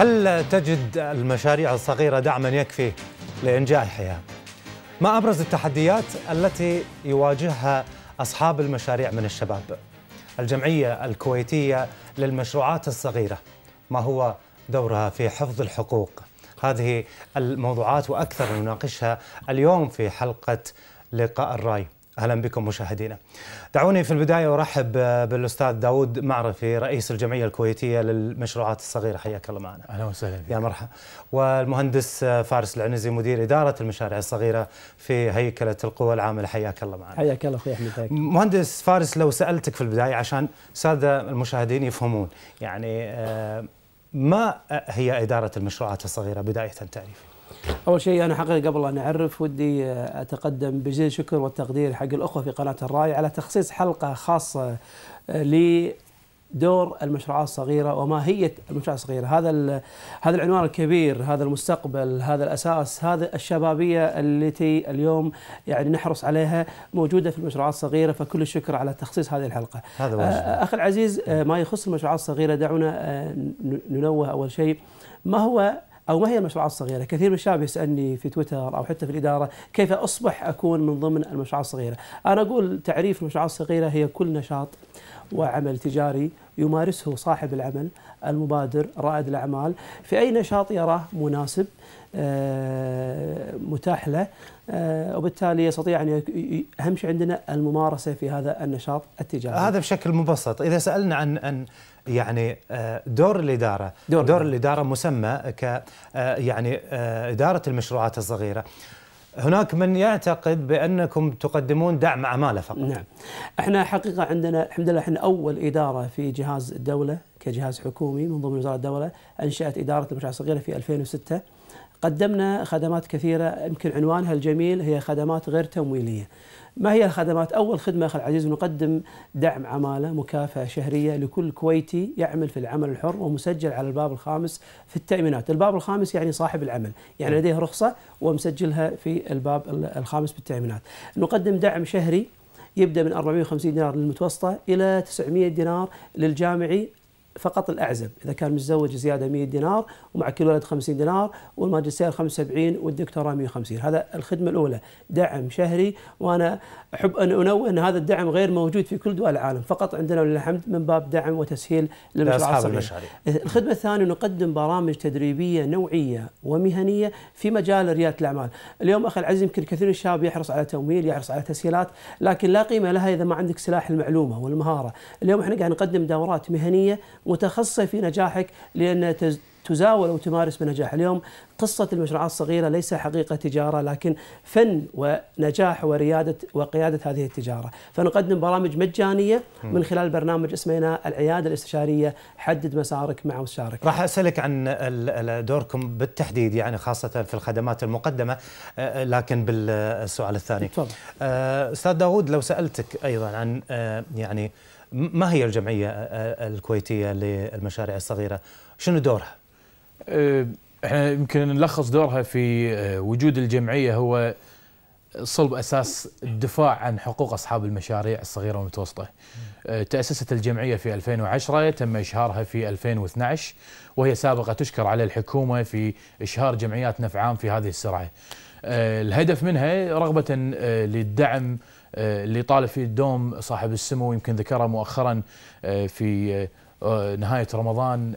هل تجد المشاريع الصغيرة دعما يكفي لإنجاحها؟ ما أبرز التحديات التي يواجهها أصحاب المشاريع من الشباب؟ الجمعية الكويتية للمشروعات الصغيرة ما هو دورها في حفظ الحقوق؟ هذه الموضوعات وأكثر نناقشها اليوم في حلقة لقاء الرأي أهلا بكم مشاهدينا دعوني في البداية أرحب بالأستاذ داود معرفي رئيس الجمعية الكويتية للمشروعات الصغيرة حياك الله معنا أهلا وسهلا يا مرحبا والمهندس فارس العنزي مدير إدارة المشاريع الصغيرة في هيكلة القوى العاملة حياك الله معنا حياك الله أخوي أحمد مهندس فارس لو سألتك في البداية عشان سادة المشاهدين يفهمون يعني آه، ما هي إدارة المشروعات الصغيرة بداية تعريف اول شيء انا حقيقه قبل ان اعرف ودي اتقدم بجزيل الشكر والتقدير حق الاخوه في قناه الراي على تخصيص حلقه خاصه لدور المشروعات الصغيره وماهيه المشروعات الصغيره، هذا هذا العنوان الكبير، هذا المستقبل، هذا الاساس، هذا الشبابيه التي اليوم يعني نحرص عليها موجوده في المشروعات الصغيره فكل الشكر على تخصيص هذه الحلقه. هذا واجب. اخي العزيز ما يخص المشروعات الصغيره دعونا ننوه اول شيء ما هو او ما هي المشروعات الصغيره؟ كثير من الشباب يسالني في تويتر او حتى في الاداره كيف اصبح اكون من ضمن المشروعات الصغيره؟ انا اقول تعريف المشروعات الصغيره هي كل نشاط وعمل تجاري يمارسه صاحب العمل المبادر رائد الاعمال في اي نشاط يراه مناسب آه، متاح له آه، وبالتالي يستطيع ان اهم شيء عندنا الممارسه في هذا النشاط التجاري. هذا بشكل مبسط، اذا سالنا عن عن يعني آه، دور الاداره، دور, دور الاداره مسمى ك آه، يعني اداره المشروعات الصغيره. هناك من يعتقد بانكم تقدمون دعم عماله فقط. نعم. احنا حقيقه عندنا الحمد لله احنا اول اداره في جهاز الدوله كجهاز حكومي من ضمن وزاره الدوله انشات اداره المشاريع الصغيره في 2006 قدمنا خدمات كثيرة يمكن عنوانها الجميل هي خدمات غير تمويلية ما هي الخدمات؟ أول خدمة أخي العزيز نقدم دعم عمالة مكافأة شهرية لكل كويتي يعمل في العمل الحر ومسجل على الباب الخامس في التأمينات الباب الخامس يعني صاحب العمل يعني لديه رخصة ومسجلها في الباب الخامس بالتأمينات نقدم دعم شهري يبدا من 450 دينار للمتوسطه الى 900 دينار للجامعي فقط الأعزب إذا كان متزوج زيادة 100 دينار ومع كل ولد 50 دينار والماجستير 75 والدكتوراه 150 هذا الخدمة الأولى دعم شهري وأنا أحب أن أنوه أن هذا الدعم غير موجود في كل دول العالم فقط عندنا ولله الحمد من باب دعم وتسهيل للمشاريع الصغيرة الخدمة الثانية نقدم برامج تدريبية نوعية ومهنية في مجال ريادة الأعمال اليوم أخي العزيز يمكن كثير الشباب يحرص على تمويل يحرص على تسهيلات لكن لا قيمة لها إذا ما عندك سلاح المعلومة والمهارة اليوم احنا قاعد نقدم دورات مهنية متخصصه في نجاحك لأن تزاول أو تمارس بنجاح اليوم قصة المشروعات الصغيرة ليس حقيقة تجارة لكن فن ونجاح وريادة وقيادة هذه التجارة فنقدم برامج مجانية من خلال برنامج اسمينا العيادة الاستشارية حدد مسارك مع وشارك راح أسألك عن دوركم بالتحديد يعني خاصة في الخدمات المقدمة آه، آه، لكن بالسؤال الثاني تفضل آه، أستاذ داود لو سألتك أيضا عن يعني ما هي الجمعية الكويتية للمشاريع الصغيرة؟ شنو دورها؟ أه، احنا يمكن نلخص دورها في أه، وجود الجمعية هو صلب اساس الدفاع عن حقوق اصحاب المشاريع الصغيره والمتوسطه. أه، تاسست الجمعيه في 2010 تم اشهارها في 2012 وهي سابقه تشكر على الحكومه في اشهار جمعيات نفعام في هذه السرعه. الهدف منها رغبه للدعم آه، اللي طالب فيه الدوم صاحب السمو يمكن ذكره مؤخرا آه، في آه، نهاية رمضان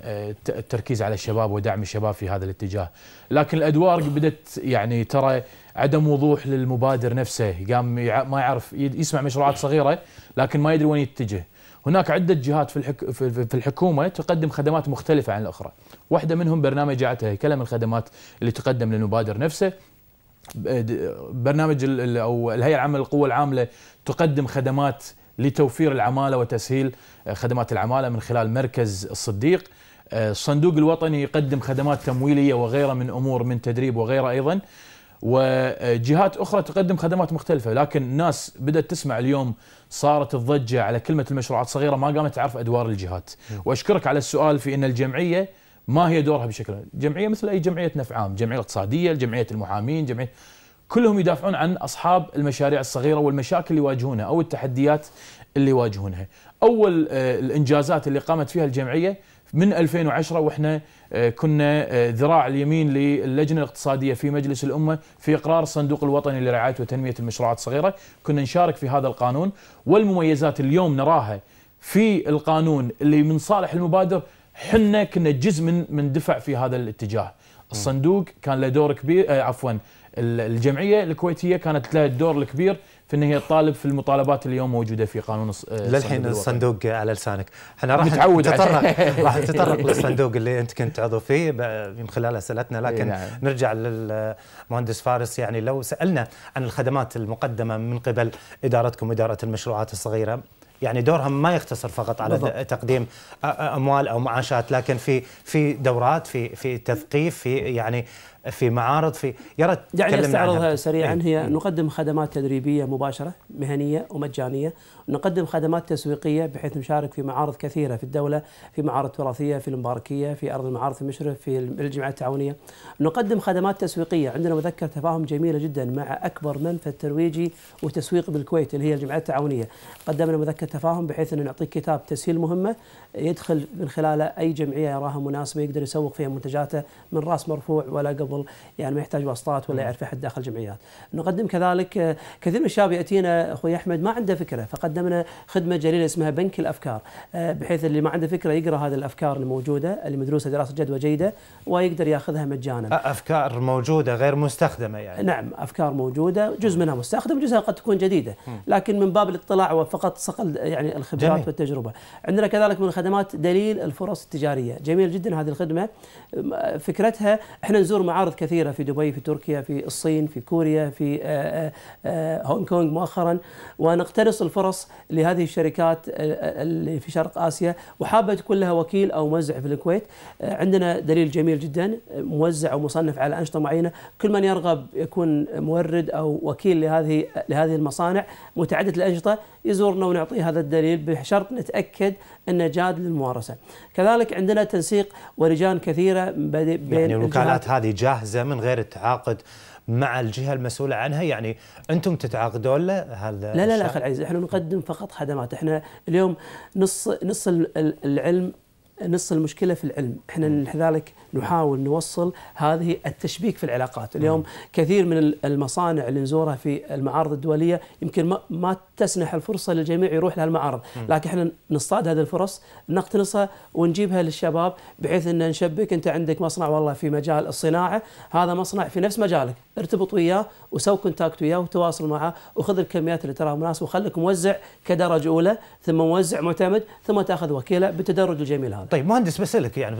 التركيز على الشباب ودعم الشباب في هذا الاتجاه لكن الأدوار بدت يعني ترى عدم وضوح للمبادر نفسه قام ما يعرف يسمع مشروعات صغيرة لكن ما يدري وين يتجه هناك عدة جهات في, الحك... في الحكومة تقدم خدمات مختلفة عن الأخرى واحدة منهم برنامج جاعتها من الخدمات اللي تقدم للمبادر نفسه برنامج او الهيئه العامه للقوه العامله تقدم خدمات لتوفير العماله وتسهيل آه، خدمات العماله من خلال مركز الصديق آه، الصندوق الوطني يقدم خدمات تمويليه وغيرها من امور من تدريب وغيرها ايضا وجهات اخرى تقدم خدمات مختلفه لكن الناس بدات تسمع اليوم صارت الضجه على كلمه المشروعات الصغيره ما قامت تعرف ادوار الجهات واشكرك على السؤال في ان الجمعيه ما هي دورها بشكل جمعيه مثل اي جمعيه نفع عام، جمعيه اقتصاديه جمعيه المحامين، جمعيه كلهم يدافعون عن اصحاب المشاريع الصغيره والمشاكل اللي يواجهونها او التحديات اللي يواجهونها. اول آه، الانجازات اللي قامت فيها الجمعيه من 2010 واحنا آه، كنا آه، ذراع اليمين للجنه الاقتصاديه في مجلس الامه في اقرار الصندوق الوطني لرعايه وتنميه المشروعات الصغيره، كنا نشارك في هذا القانون والمميزات اليوم نراها في القانون اللي من صالح المبادر حنا كنا جزء من من دفع في هذا الاتجاه الصندوق كان له دور كبير آه، عفوا الجمعيه الكويتيه كانت لها الدور الكبير في ان هي تطالب في المطالبات اليوم موجوده في قانون آه، للحين الصندوق على لسانك احنا راح متعود نتطرق راح نتطرق للصندوق اللي انت كنت عضو فيه من خلال اسئلتنا لكن نعم. نرجع للمهندس فارس يعني لو سالنا عن الخدمات المقدمه من قبل ادارتكم اداره المشروعات الصغيره يعني دورها ما يختصر فقط على بالضبط. تقديم اموال او معاشات لكن في في دورات في في تثقيف في يعني في معارض في يا ريت دعني استعرضها سريعا إيه؟ هي نقدم خدمات تدريبيه مباشره مهنيه ومجانيه نقدم خدمات تسويقيه بحيث نشارك في معارض كثيره في الدوله في معارض تراثيه في المباركيه في ارض المعارض في المشرف في الجمعيه التعاونيه نقدم خدمات تسويقيه عندنا مذكره تفاهم جميله جدا مع اكبر منفذ ترويجي وتسويق بالكويت اللي هي الجمعيه التعاونيه قدمنا مذكره تفاهم بحيث ان نعطيك كتاب تسهيل مهمه يدخل من خلاله اي جمعيه يراها مناسبه يقدر يسوق فيها منتجاته من راس مرفوع ولا قبل قبل يعني ما يحتاج واسطات ولا يعرف احد داخل الجمعيات. نقدم كذلك آه، كثير من الشباب ياتينا اخوي احمد ما عنده فكره فقدمنا خدمه جليله اسمها بنك الافكار آه، بحيث اللي ما عنده فكره يقرا هذه الافكار الموجوده اللي مدروسه دراسه جدوى جيده ويقدر ياخذها مجانا. افكار موجوده غير مستخدمه يعني. نعم افكار موجوده جزء منها مستخدم جزء قد تكون جديده لكن من باب الاطلاع وفقط صقل يعني الخبرات جميل. والتجربه. عندنا كذلك من الخدمات دليل الفرص التجاريه، جميل جدا هذه الخدمه فكرتها احنا نزور معاه معارض كثيرة في دبي في تركيا في الصين في كوريا في آه، آه، آه، هونغ كونغ مؤخرا ونقترص الفرص لهذه الشركات اللي في شرق آسيا وحابة تكون لها وكيل أو موزع في الكويت عندنا دليل جميل جدا موزع ومصنف على أنشطة معينة كل من يرغب يكون مورد أو وكيل لهذه لهذه المصانع متعددة الأنشطة يزورنا ونعطيه هذا الدليل بشرط نتأكد أنه جاد للممارسة كذلك عندنا تنسيق ولجان كثيرة بين يعني الوكالات هذه جاد جاهزه من غير التعاقد مع الجهه المسؤوله عنها يعني انتم تتعاقدون له هذا لا لا لا اخي العزيز احنا نقدم فقط خدمات احنا اليوم نص نص العلم نص المشكله في العلم احنا لذلك نحاول نوصل هذه التشبيك في العلاقات اليوم كثير من المصانع اللي نزورها في المعارض الدولية يمكن ما تسنح الفرصة للجميع يروح لها المعارض لكن احنا نصطاد هذه الفرص نقتنصها ونجيبها للشباب بحيث ان نشبك انت عندك مصنع والله في مجال الصناعة هذا مصنع في نفس مجالك ارتبط وياه وسو كونتاكت وياه وتواصل معه وخذ الكميات اللي تراها مناسبه وخليك موزع كدرجه اولى ثم موزع معتمد ثم تاخذ وكيله بالتدرج الجميل هذا. طيب مهندس بسالك يعني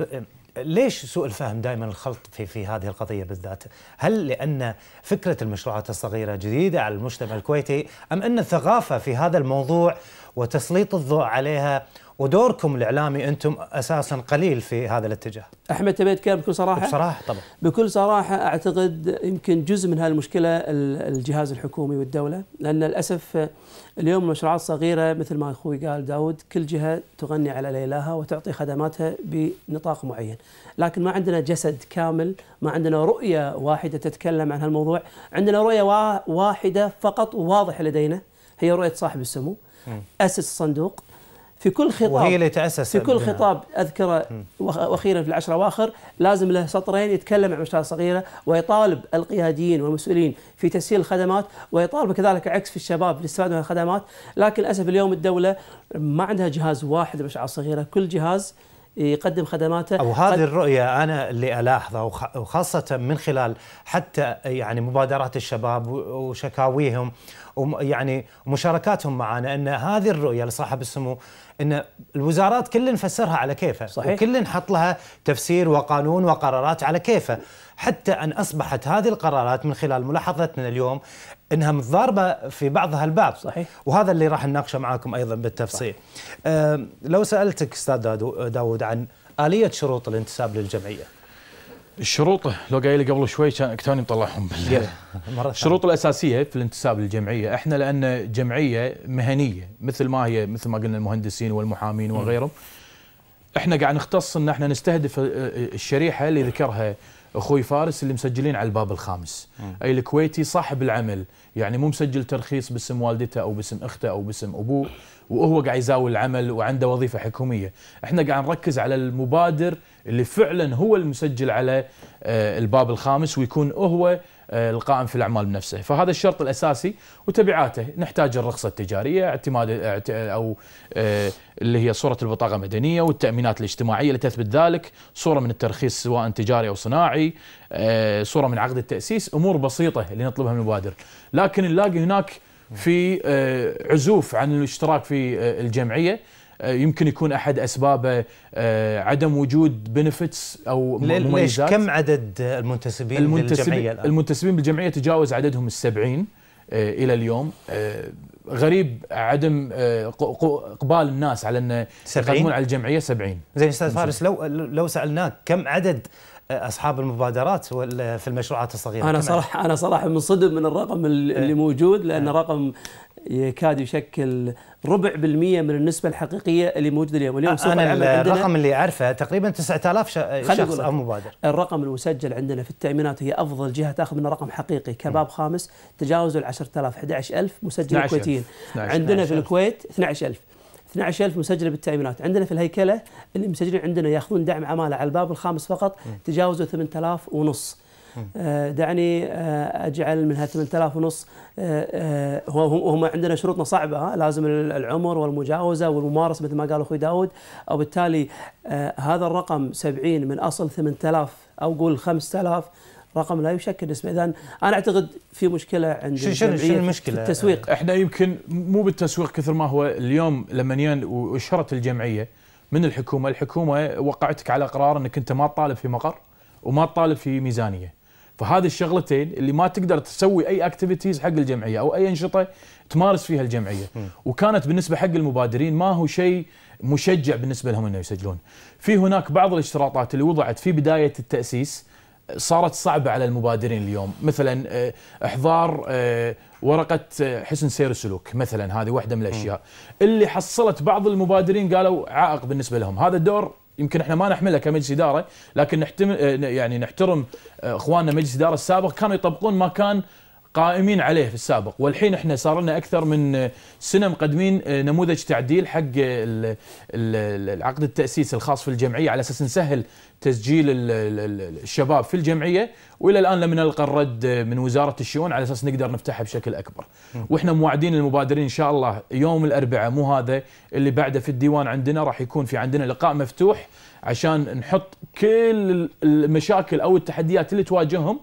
ليش سوء الفهم دائما الخلط في في هذه القضيه بالذات؟ هل لان فكره المشروعات الصغيره جديده على المجتمع الكويتي ام ان الثقافه في هذا الموضوع وتسليط الضوء عليها ودوركم الاعلامي انتم اساسا قليل في هذا الاتجاه. احمد تبي اتكلم بكل صراحه بصراحه طبعا بكل صراحه اعتقد يمكن جزء من هذه المشكله الجهاز الحكومي والدوله لان للاسف اليوم المشروعات الصغيره مثل ما اخوي قال داود كل جهه تغني على ليلاها وتعطي خدماتها بنطاق معين، لكن ما عندنا جسد كامل، ما عندنا رؤيه واحده تتكلم عن هالموضوع، عندنا رؤيه واحده فقط واضحه لدينا هي رؤيه صاحب السمو اسس الصندوق في كل خطاب وهي اللي تأسست في كل خطاب أذكره وأخيرا في العشرة واخر لازم له سطرين يتكلم عن مشاريع الصغيرة ويطالب القياديين والمسؤولين في تسهيل الخدمات ويطالب كذلك عكس في الشباب الاستفاده من الخدمات لكن للأسف اليوم الدولة ما عندها جهاز واحد مشاريع الصغيرة كل جهاز يقدم خدماته او هذه قد... الرؤيه انا اللي الاحظها وخاصه من خلال حتى يعني مبادرات الشباب وشكاويهم ويعني مشاركاتهم معنا ان هذه الرؤيه لصاحب السمو ان الوزارات كل نفسرها على كيفها صحيح وكل نحط لها تفسير وقانون وقرارات على كيفها حتى ان اصبحت هذه القرارات من خلال ملاحظتنا اليوم انها متضاربه في بعضها البعض صحيح وهذا اللي راح نناقشه معاكم ايضا بالتفصيل. أه لو سالتك استاذ داوود عن اليه شروط الانتساب للجمعيه الشروط لو قايل لي قبل شوي كان توني مطلعهم الشروط الاساسيه في الانتساب للجمعيه احنا لان جمعيه مهنيه مثل ما هي مثل ما قلنا المهندسين والمحامين وغيرهم احنا قاعد نختص ان احنا نستهدف آه، آه، الشريحه اللي ذكرها اخوي فارس اللي مسجلين على الباب الخامس م. اي الكويتي صاحب العمل يعني مو مسجل ترخيص باسم والدته او باسم اخته او باسم ابوه وهو قاعد يزاول العمل وعنده وظيفه حكوميه احنا قاعد نركز على المبادر اللي فعلا هو المسجل على آه، الباب الخامس ويكون هو آه، القائم في الاعمال بنفسه، فهذا الشرط الاساسي وتبعاته نحتاج الرخصه التجاريه، اعتماد او آه، اللي هي صوره البطاقه المدنيه والتامينات الاجتماعيه اللي تثبت ذلك، صوره من الترخيص سواء تجاري او صناعي، آه، صوره من عقد التاسيس، امور بسيطه اللي نطلبها من المبادر، لكن نلاقي هناك في عزوف عن الاشتراك في الجمعيه آه، يمكن يكون احد اسبابه آه، آه، عدم وجود بنفتس او مميزات ليش كم عدد المنتسبين, المنتسبين للجمعيه الان؟ المنتسبين بالجمعيه تجاوز عددهم السبعين الى اليوم غريب عدم اقبال الناس على ان يقدمون على الجمعيه 70 زين استاذ فارس لو لو سالناك كم عدد اصحاب المبادرات في المشروعات الصغيره انا صراحه انا صراحه منصدم من الرقم إيه. اللي موجود لان إيه. رقم يكاد يشكل ربع بالمية من النسبة الحقيقية اللي موجودة اليوم اليوم أنا الرقم اللي أعرفه تقريبا 9000 شخص أو مبادر الرقم المسجل عندنا في التأمينات هي أفضل جهة تأخذ منه رقم حقيقي كباب خامس تجاوزوا ال 10000 11000 مسجل كويتيين عندنا في الكويت 12000 12000 مسجله بالتامينات، عندنا في الهيكله اللي مسجلين عندنا ياخذون دعم عماله على الباب الخامس فقط تجاوزوا 8000 ونص. آه، دعني آه، اجعل من 8000 ونص آه، هم عندنا شروطنا صعبه لازم العمر والمجاوزه والممارسه مثل ما قال اخوي داود وبالتالي هذا الرقم 70 من اصل 8000 او قول 5000 رقم لا يشكل اسمه اذا انا اعتقد في مشكله عند شنو شنو المشكله؟ في التسويق احنا يمكن مو بالتسويق كثر ما هو اليوم لما ين وشرت الجمعيه من الحكومه، الحكومه وقعتك على قرار انك انت ما تطالب في مقر وما تطالب في ميزانيه. فهذه الشغلتين اللي ما تقدر تسوي اي اكتيفيتيز حق الجمعيه او اي انشطه تمارس فيها الجمعيه وكانت بالنسبه حق المبادرين ما هو شيء مشجع بالنسبه لهم انه يسجلون في هناك بعض الاشتراطات اللي وضعت في بدايه التاسيس صارت صعبة على المبادرين اليوم مثلا آه، إحضار آه، ورقة آه، حسن سير السلوك مثلا هذه واحدة من الأشياء اللي حصلت بعض المبادرين قالوا عائق بالنسبة لهم هذا الدور يمكن احنا ما نحمله كمجلس اداره لكن نحتم يعني نحترم اخواننا مجلس اداره السابق كانوا يطبقون ما كان قائمين عليه في السابق والحين احنا صار لنا اكثر من سنه مقدمين نموذج تعديل حق العقد التاسيسي الخاص في الجمعيه على اساس نسهل تسجيل الشباب في الجمعيه والى الان لم نلقى الرد من وزاره الشؤون على اساس نقدر نفتحها بشكل اكبر. واحنا موعدين المبادرين ان شاء الله يوم الاربعاء مو هذا اللي بعده في الديوان عندنا راح يكون في عندنا لقاء مفتوح عشان نحط كل المشاكل او التحديات اللي تواجههم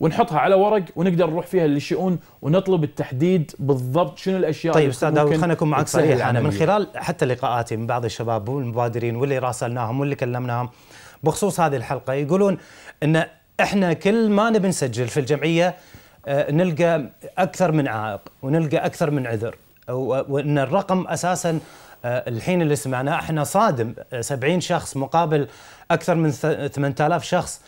ونحطها على ورق ونقدر نروح فيها للشؤون ونطلب التحديد بالضبط شنو الاشياء طيب استاذ داوود خليني اكون معك صريح انا من خلال حتى لقاءاتي من بعض الشباب والمبادرين واللي راسلناهم واللي كلمناهم بخصوص هذه الحلقه يقولون ان احنا كل ما نبي نسجل في الجمعيه آه، نلقى اكثر من عائق ونلقى اكثر من عذر وان الرقم اساسا آه، الحين اللي سمعناه احنا صادم 70 آه، شخص مقابل اكثر من 8000 شخص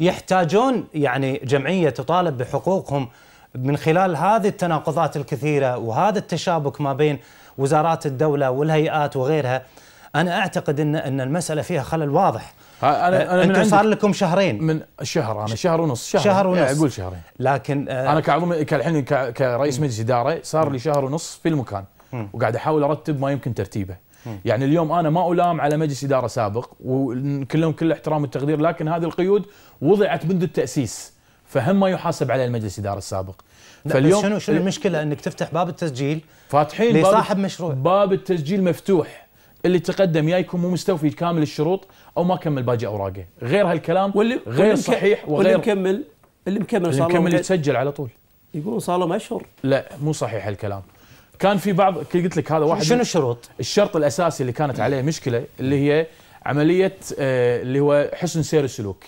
يحتاجون يعني جمعيه تطالب بحقوقهم من خلال هذه التناقضات الكثيره وهذا التشابك ما بين وزارات الدوله والهيئات وغيرها انا اعتقد ان ان المساله فيها خلل واضح انا انا انتم آه، صار لكم شهرين من شهر انا شهر ونص شهر, شهر ونص اقول شهرين لكن آه، انا كعضو كالحين كرئيس مجلس اداره صار لي شهر ونص في المكان وقاعد احاول ارتب ما يمكن ترتيبه يعني اليوم انا ما الام على مجلس اداره سابق وكلهم كل احترام والتقدير لكن هذه القيود وضعت منذ التاسيس فهم ما يحاسب عليه المجلس الاداره السابق فاليوم شنو شنو المشكله انك تفتح باب التسجيل فاتحين لصاحب مشروع باب التسجيل مفتوح اللي تقدم جايكم مو مستوفي كامل الشروط او ما كمل باقي اوراقه غير هالكلام واللي غير صحيح وغير واللي مكمل اللي مكمل صار اللي مكمل يتسجل على طول يقولون صار له اشهر لا مو صحيح هالكلام كان في بعض قلت لك هذا واحد شنو الشروط؟ الشرط الاساسي اللي كانت عليه مشكله اللي هي عمليه آه اللي هو حسن سير السلوك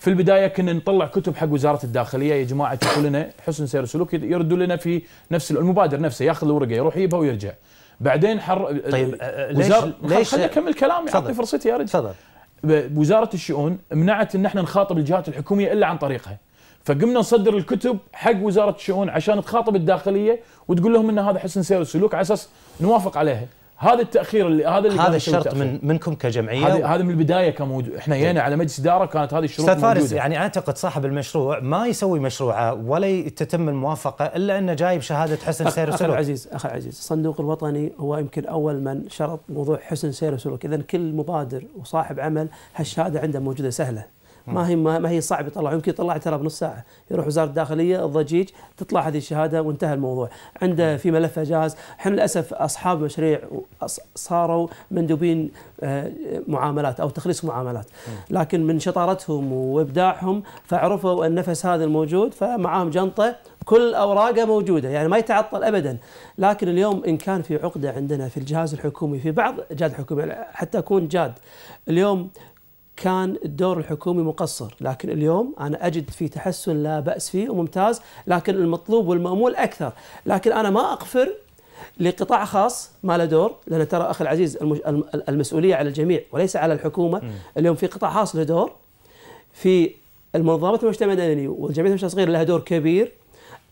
في البدايه كنا نطلع كتب حق وزاره الداخليه يا جماعه تقول لنا حسن سير السلوك يردوا لنا في نفس المبادر نفسه ياخذ الورقه يروح يجيبها ويرجع بعدين حر طيب آه، آه، ليش ليش خليني اكمل كلامي اعطي فرصتي يا رجل تفضل وزاره الشؤون منعت ان احنا نخاطب الجهات الحكوميه الا عن طريقها فقمنا نصدر الكتب حق وزاره الشؤون عشان تخاطب الداخليه وتقول لهم ان هذا حسن سير السلوك على اساس نوافق عليها هذا التاخير اللي هذا اللي هذا الشرط من منكم كجمعيه هذا هذا من البدايه كان موجود احنا جينا إيه. على مجلس اداره كانت هذه الشروط استاذ فارس يعني اعتقد صاحب المشروع ما يسوي مشروعه ولا تتم الموافقه الا انه جايب شهاده حسن سير وسلوك اخي العزيز اخي العزيز الصندوق الوطني هو يمكن اول من شرط موضوع حسن سير وسلوك اذا كل مبادر وصاحب عمل هالشهاده عنده موجوده سهله ما هي ما هي صعبه يطلع يمكن يطلع ترى بنص ساعه يروح وزاره الداخليه الضجيج تطلع هذه الشهاده وانتهى الموضوع عنده في ملفه جاهز احنا للاسف اصحاب مشاريع صاروا مندوبين آه، معاملات او تخليص معاملات لكن من شطارتهم وابداعهم فعرفوا النفس هذا الموجود فمعاهم جنطه كل اوراقه موجوده يعني ما يتعطل ابدا لكن اليوم ان كان في عقده عندنا في الجهاز الحكومي في بعض جهاز الحكومي حتى اكون جاد اليوم كان الدور الحكومي مقصر لكن اليوم أنا أجد في تحسن لا بأس فيه وممتاز لكن المطلوب والمأمول أكثر لكن أنا ما أغفر لقطاع خاص ما له دور لأن ترى أخي العزيز المسؤولية على الجميع وليس على الحكومة اليوم في قطاع خاص له دور في المنظمات المجتمع المدني والجمعيات المجتمع الصغير لها دور كبير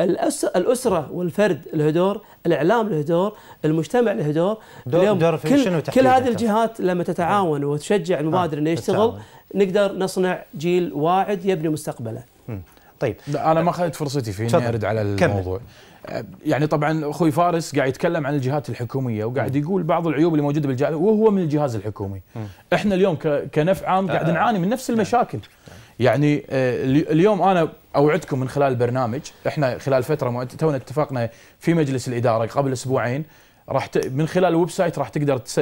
الاسره والفرد له دور، الاعلام له دور، المجتمع له دور، دور اليوم دور في كل, كل هذه الجهات لما تتعاون نعم. وتشجع نعم، المبادر آه. انه يشتغل نقدر نصنع جيل واعد يبني مستقبله. مم. طيب انا ما اخذت فرصتي في اني ارد على الموضوع. كمل. أه، يعني طبعا اخوي فارس قاعد يتكلم عن الجهات الحكوميه وقاعد يقول بعض العيوب اللي موجوده بالجهات وهو من الجهاز الحكومي. مم. احنا اليوم كنفع عام آه. قاعد نعاني من نفس نعم. المشاكل. مم. يعني آه، اليوم انا اوعدكم من خلال البرنامج احنا خلال فتره تونا اتفقنا في مجلس الاداره قبل اسبوعين راح ت... من خلال الويب سايت راح تقدر تس...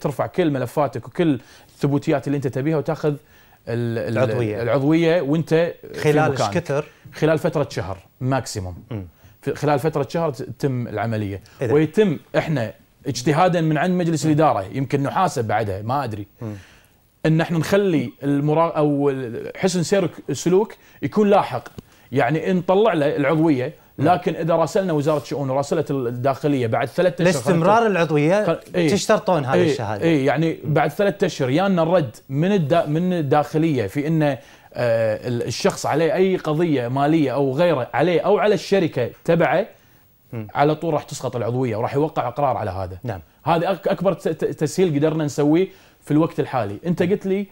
ترفع كل ملفاتك وكل الثبوتيات اللي انت تبيها وتاخذ ال... العضويه العضويه وانت خلال ايش كثر؟ خلال فتره شهر ماكسيموم خلال فتره شهر تتم العمليه إذن. ويتم احنا اجتهادا من عند مجلس الاداره يمكن نحاسب بعدها ما ادري م. ان احنا نخلي المرا او حسن سير السلوك يكون لاحق يعني ان طلع له العضويه لكن اذا راسلنا وزاره شؤون وراسلت الداخليه بعد ثلاث اشهر لاستمرار العضويه ايه تشترطون هذه ايه الشهاده اي يعني بعد ثلاث اشهر يا يعني الرد من الدا... من الداخليه في انه آه الشخص عليه اي قضيه ماليه او غيره عليه او على الشركه تبعه على طول راح تسقط العضويه وراح يوقع اقرار على هذا نعم هذا اكبر تسهيل قدرنا نسويه في الوقت الحالي انت قلت لي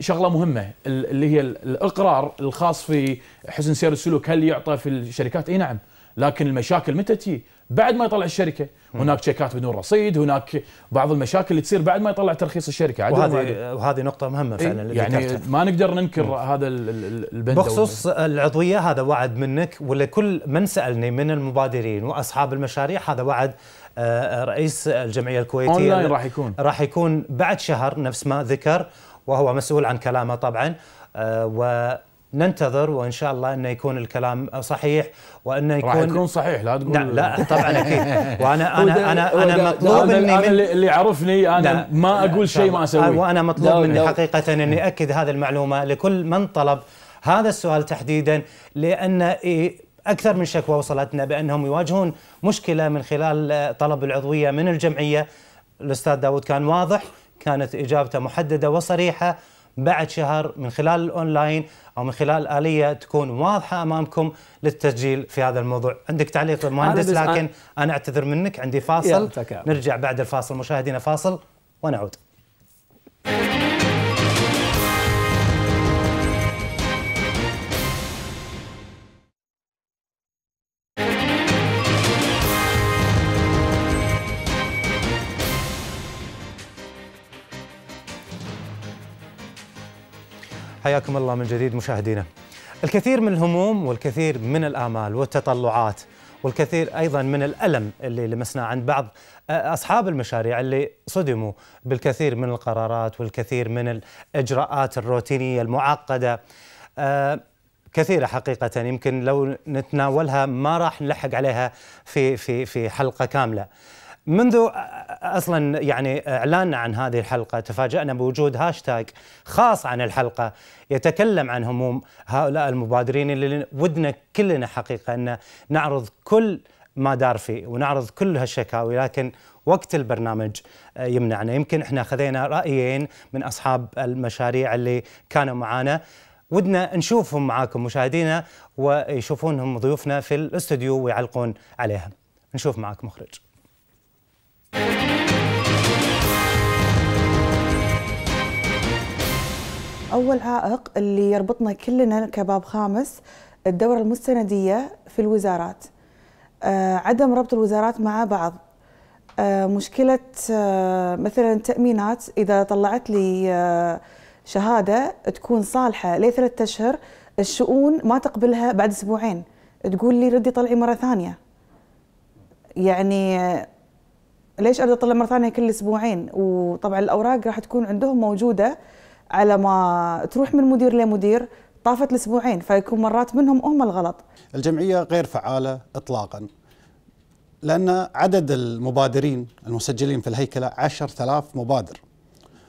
شغله مهمه اللي هي الاقرار الخاص في حسن سير السلوك هل يعطى في الشركات اي نعم لكن المشاكل متى تجي بعد ما يطلع الشركه هناك شيكات بدون رصيد هناك بعض المشاكل اللي تصير بعد ما يطلع ترخيص الشركه وهذه وهذه نقطه مهمه فعلا إيه؟ يعني ما نقدر ننكر مم. هذا البند بخصوص العضويه هذا وعد منك ولكل من سالني من المبادرين واصحاب المشاريع هذا وعد آه، رئيس الجمعيه الكويتيه اونلاين راح يكون راح يكون بعد شهر نفس ما ذكر وهو مسؤول عن كلامه طبعا آه، و ننتظر وان شاء الله انه يكون الكلام صحيح وانه يكون راح يكون صحيح لا تقول لا, نعم، لا طبعا اكيد وانا انا انا انا مطلوب مني من اللي يعرفني انا نعم. ما اقول شيء ما اسويه وانا مطلوب مني حقيقه اني اكد هذه المعلومه لكل من طلب هذا السؤال تحديدا لان أكثر من شكوى وصلتنا بأنهم يواجهون مشكلة من خلال طلب العضوية من الجمعية الأستاذ داود كان واضح كانت إجابته محددة وصريحة بعد شهر من خلال الأونلاين أو من خلال آلية تكون واضحة أمامكم للتسجيل في هذا الموضوع عندك تعليق مهندس لكن أنا أعتذر منك عندي فاصل نرجع بعد الفاصل مشاهدينا فاصل ونعود حياكم الله من جديد مشاهدينا الكثير من الهموم والكثير من الآمال والتطلعات والكثير أيضا من الألم اللي لمسنا عند بعض آه، أصحاب المشاريع اللي صدموا بالكثير من القرارات والكثير من الإجراءات الروتينية المعقدة آه، كثيرة حقيقة يمكن لو نتناولها ما راح نلحق عليها في في في حلقة كاملة. منذ اصلا يعني اعلاننا عن هذه الحلقه تفاجانا بوجود هاشتاج خاص عن الحلقه يتكلم عن هموم هؤلاء المبادرين اللي ودنا كلنا حقيقه ان نعرض كل ما دار فيه ونعرض كل هالشكاوي لكن وقت البرنامج يمنعنا يمكن احنا خذينا رايين من اصحاب المشاريع اللي كانوا معانا ودنا نشوفهم معاكم مشاهدينا ويشوفونهم ضيوفنا في الاستوديو ويعلقون عليها نشوف معاك مخرج أول عائق اللي يربطنا كلنا كباب خامس الدورة المستندية في الوزارات آه، عدم ربط الوزارات مع بعض آه، مشكلة آه، مثلا تأمينات إذا طلعت لي شهادة تكون صالحة لي ثلاثة أشهر الشؤون ما تقبلها بعد أسبوعين تقول لي ردي طلعي مرة ثانية يعني ليش ارجع اطلع مره ثانيه كل اسبوعين وطبعا الاوراق راح تكون عندهم موجوده على ما تروح من مدير لمدير طافت الاسبوعين فيكون مرات منهم هم الغلط الجمعيه غير فعاله اطلاقا لان عدد المبادرين المسجلين في الهيكله 10000 مبادر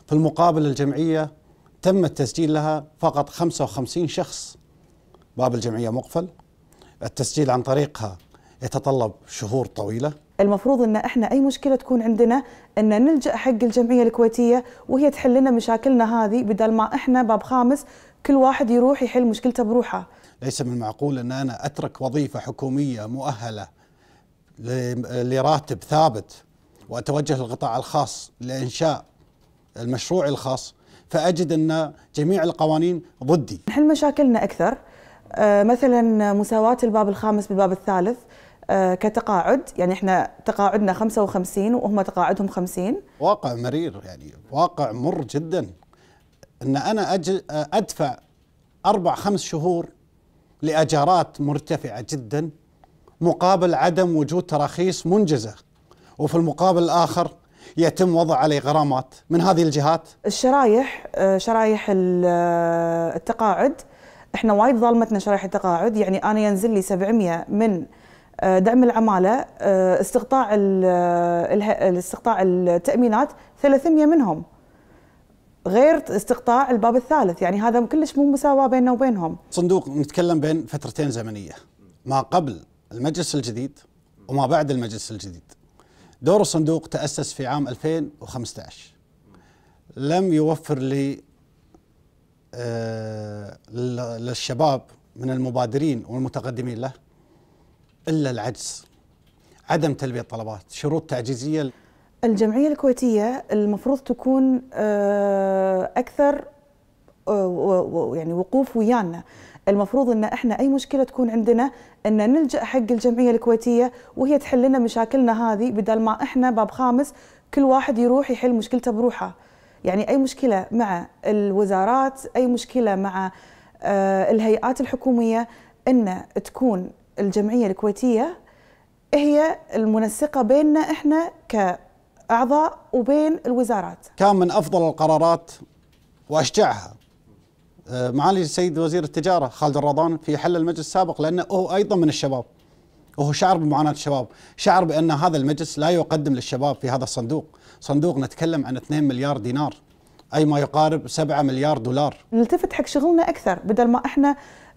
في المقابل الجمعيه تم التسجيل لها فقط 55 شخص باب الجمعيه مقفل التسجيل عن طريقها يتطلب شهور طويله المفروض ان احنا اي مشكله تكون عندنا ان نلجا حق الجمعيه الكويتيه وهي تحل لنا مشاكلنا هذه بدل ما احنا باب خامس كل واحد يروح يحل مشكلته بروحه. ليس من المعقول ان انا اترك وظيفه حكوميه مؤهله لراتب ثابت واتوجه للقطاع الخاص لانشاء المشروع الخاص فاجد ان جميع القوانين ضدي. نحل مشاكلنا اكثر آه، مثلا مساواة الباب الخامس بالباب الثالث آه، كتقاعد يعني احنا تقاعدنا 55 وهم تقاعدهم 50 واقع مرير يعني واقع مر جدا ان انا ادفع اربع خمس شهور لاجارات مرتفعه جدا مقابل عدم وجود تراخيص منجزه وفي المقابل الاخر يتم وضع عليه غرامات من هذه الجهات الشرايح آه، شرايح آه، التقاعد احنا وايد ظلمتنا شرايح التقاعد يعني انا ينزل لي 700 من دعم العماله آه، استقطاع آه، الاستقطاع التامينات 300 منهم غير استقطاع الباب الثالث يعني هذا كلش مو مساواه بيننا وبينهم صندوق نتكلم بين فترتين زمنيه ما قبل المجلس الجديد وما بعد المجلس الجديد دور الصندوق تأسس في عام 2015 لم يوفر لي آه، للشباب من المبادرين والمتقدمين له إلا العجز عدم تلبية طلبات شروط تعجيزية الجمعية الكويتية المفروض تكون آه، أكثر آه، يعني وقوف ويانا المفروض ان احنا اي مشكله تكون عندنا ان نلجا حق الجمعيه الكويتيه وهي تحل لنا مشاكلنا هذه بدل ما احنا باب خامس كل واحد يروح يحل مشكلته بروحه يعني اي مشكله مع الوزارات اي مشكله مع آه، الهيئات الحكوميه ان تكون الجمعيه الكويتيه هي المنسقه بيننا احنا كاعضاء وبين الوزارات. كان من افضل القرارات واشجعها آه، معالي السيد وزير التجاره خالد الرضان في حل المجلس السابق لانه هو ايضا من الشباب. وهو شعر بمعاناة الشباب شعر بأن هذا المجلس لا يقدم للشباب في هذا الصندوق صندوق نتكلم عن 2 مليار دينار أي ما يقارب 7 مليار دولار نلتفت حق شغلنا أكثر بدل ما إحنا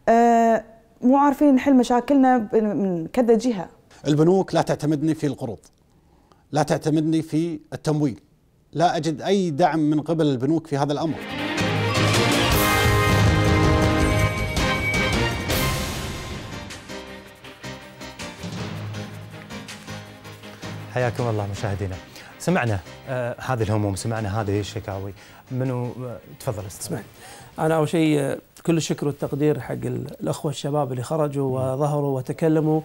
آه مو عارفين نحل مشاكلنا من كذا جهه البنوك لا تعتمدني في القروض لا تعتمدني في التمويل لا اجد اي دعم من قبل البنوك في هذا الامر حياكم الله مشاهدينا سمعنا آه هذه الهموم سمعنا هذه الشكاوي منو آه، تفضل استاذ انا اول شيء كل الشكر والتقدير حق الاخوه الشباب اللي خرجوا وظهروا وتكلموا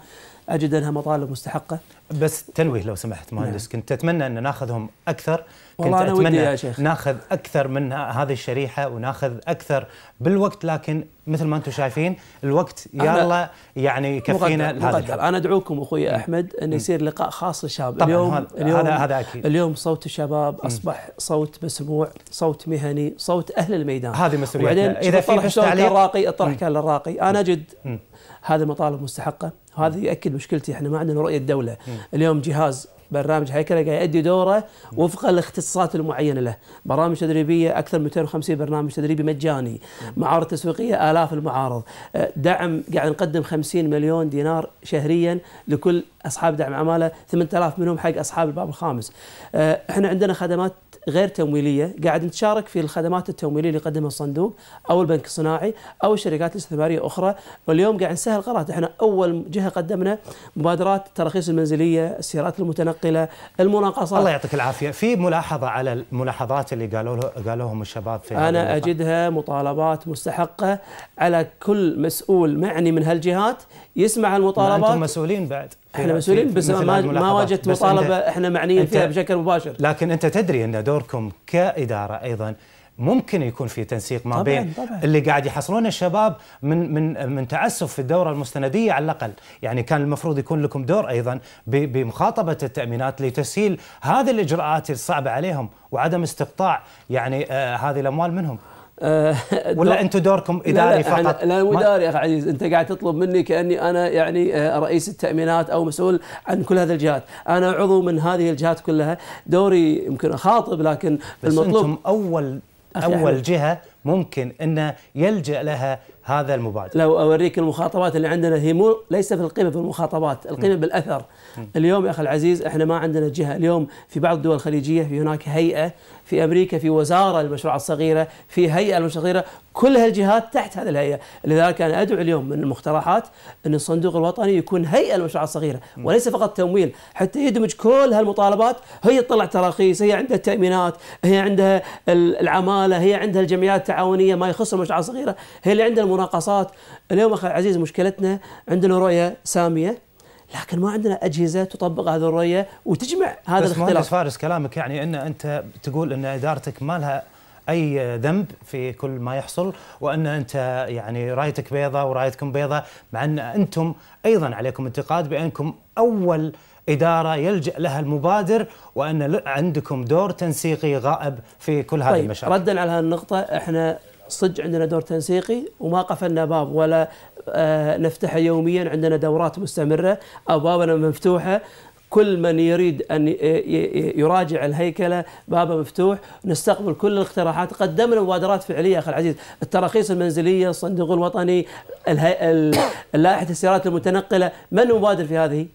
اجد انها مطالب مستحقه بس تنويه لو سمحت نعم. مهندس نعم. كنت اتمنى ان ناخذهم اكثر والله كنت أنا اتمنى ودي يا شيخ. ناخذ اكثر من هذه الشريحه وناخذ اكثر بالوقت لكن مثل ما انتم شايفين الوقت يلا يعني يكفينا هذا انا ادعوكم اخوي احمد ان يصير لقاء خاص للشباب طبعا اليوم هذا اليوم هذا اكيد اليوم صوت الشباب اصبح صوت مسموع صوت مهني صوت اهل الميدان هذه مسؤوليتنا اذا في تعليق الراقي للراقي الطرح كان للراقي انا اجد هذه مطالب مستحقه هذا يؤكد مشكلتي احنا ما عندنا رؤيه دوله اليوم جهاز برنامج هيكله قاعد يؤدي دوره وفقا للاختصاصات المعينه له، برامج تدريبيه اكثر من 250 برنامج تدريبي مجاني، معارض تسويقيه الاف المعارض، أه، دعم قاعد نقدم 50 مليون دينار شهريا لكل اصحاب دعم عماله 8000 منهم حق اصحاب الباب الخامس آه، احنا عندنا خدمات غير تمويليه قاعد نتشارك في الخدمات التمويليه اللي يقدمها الصندوق او البنك الصناعي او الشركات الاستثماريه اخرى واليوم قاعد نسهل قرارات احنا اول جهه قدمنا مبادرات التراخيص المنزليه السيارات المتنقله المناقصات الله يعطيك العافيه في ملاحظه على الملاحظات اللي قالوا قالوهم الشباب في انا اجدها مطالبات مستحقه على كل مسؤول معني من هالجهات يسمع المطالبات انتم مسؤولين بعد احنا مسؤولين بس ما, ما واجهت مطالبه احنا معنيين فيها بشكل مباشر لكن انت تدري ان دوركم كاداره ايضا ممكن يكون في تنسيق ما طبعًا بين طبعًا اللي قاعد يحصلون الشباب من من من تعسف في الدوره المستنديه على الاقل، يعني كان المفروض يكون لكم دور ايضا بمخاطبه التامينات لتسهيل هذه الاجراءات الصعبه عليهم وعدم استقطاع يعني آه هذه الاموال منهم. آه، ولا انتم دوركم اداري لا لا فقط؟ لا مو اداري اخ عزيز انت قاعد تطلب مني كاني انا يعني آه، رئيس التامينات او مسؤول عن كل هذه الجهات، انا عضو من هذه الجهات كلها، دوري يمكن اخاطب لكن بس المطلوب انتم اول اول جهه ممكن ان يلجا لها هذا المبادر لو اوريك المخاطبات اللي عندنا هي مو ليس في القيمه في المخاطبات، القيمه م. بالاثر. م. اليوم يا اخي العزيز احنا ما عندنا جهه، اليوم في بعض الدول الخليجيه في هناك هيئه، في امريكا في وزاره للمشروعات الصغيره، في هيئه للمشروعات كل هالجهات تحت هذه الهيئه، لذلك انا ادعو اليوم من المقترحات ان الصندوق الوطني يكون هيئه للمشروعات الصغيره، م. وليس فقط تمويل، حتى يدمج كل هالمطالبات، هي تطلع تراخيص، هي عندها التامينات، هي عندها العماله، هي عندها الجمعيات التعاونيه ما يخص المشروعات الصغيره، هي اللي عندها مناقصات اليوم اخي العزيز مشكلتنا عندنا رؤيه ساميه لكن ما عندنا اجهزه تطبق هذه الرؤيه وتجمع هذا بس الاختلاف بس فارس كلامك يعني ان انت تقول ان ادارتك ما لها اي ذنب في كل ما يحصل وان انت يعني رايتك بيضاء ورايتكم بيضاء مع ان انتم ايضا عليكم انتقاد بانكم اول اداره يلجا لها المبادر وان عندكم دور تنسيقي غائب في كل هذه طيب المشاكل. ردا على هذه النقطه احنا صدق عندنا دور تنسيقي وما قفلنا باب ولا آه، نفتحه يوميا عندنا دورات مستمرة أبوابنا مفتوحة كل من يريد أن يراجع الهيكلة بابه مفتوح نستقبل كل الاقتراحات قدمنا مبادرات فعلية أخي العزيز التراخيص المنزلية الصندوق الوطني لائحة السيارات المتنقلة من مبادر في هذه؟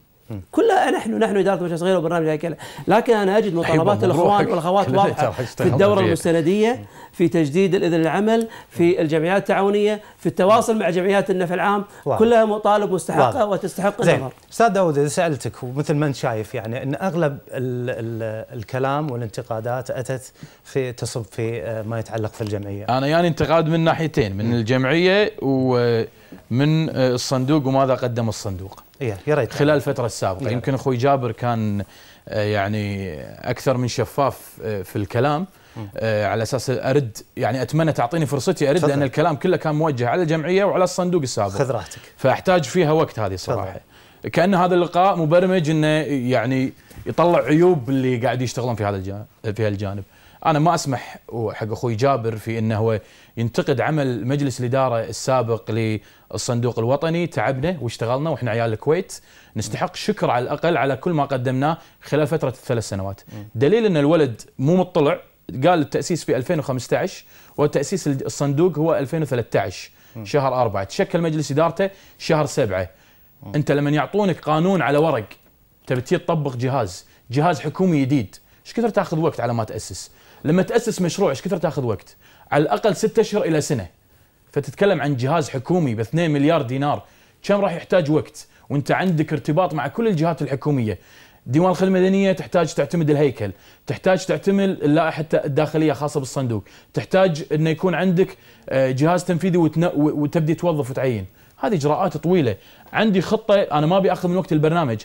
كلها نحن نحن اداره مشاريع صغيره وبرنامج هيكله، لكن انا اجد مطالبات الاخوان والاخوات واضحه في الدوره المستنديه في تجديد الاذن العمل في الجمعيات التعاونيه في التواصل مع جمعيات النفع العام كلها مطالب مستحقه وتستحق النظر استاذ داوود اذا سالتك ومثل ما انت شايف يعني ان اغلب الـ الـ الكلام والانتقادات اتت في تصب في آه، ما يتعلق في الجمعيه انا يعني انتقاد من ناحيتين من الجمعيه و من آه، الصندوق وماذا قدم الصندوق إيه، يا ريت خلال الفتره السابقه يمكن اخوي جابر كان آه، يعني اكثر من شفاف آه، في الكلام على اساس ارد يعني اتمنى تعطيني فرصتي ارد لان الكلام كله كان موجه على الجمعيه وعلى الصندوق السابق خذ راحتك فاحتاج فيها وقت هذه صراحه كان هذا اللقاء مبرمج انه يعني يطلع عيوب اللي قاعد يشتغلون في هذا الجانب في هالجانب انا ما اسمح حق اخوي جابر في انه هو ينتقد عمل مجلس الاداره السابق للصندوق الوطني تعبنا واشتغلنا واحنا عيال الكويت نستحق شكر على الاقل على كل ما قدمناه خلال فتره الثلاث سنوات دليل ان الولد مو مطلع قال التاسيس في 2015 وتاسيس الصندوق هو 2013 شهر أربعة تشكل مجلس إدارته شهر سبعة أنت لما يعطونك قانون على ورق تبي تطبق جهاز جهاز حكومي جديد ايش كثر تاخذ وقت على ما تاسس لما تاسس مشروع ايش كثر تاخذ وقت؟ على الاقل ستة اشهر الى سنه فتتكلم عن جهاز حكومي ب 2 مليار دينار كم راح يحتاج وقت؟ وانت عندك ارتباط مع كل الجهات الحكوميه ديوان الخدمه المدنيه تحتاج تعتمد الهيكل، تحتاج تعتمد اللائحه الداخليه خاصه بالصندوق، تحتاج انه يكون عندك آه، جهاز تنفيذي وتبدي توظف وتعين، هذه اجراءات طويله، عندي خطه انا ما ابي اخذ من وقت البرنامج،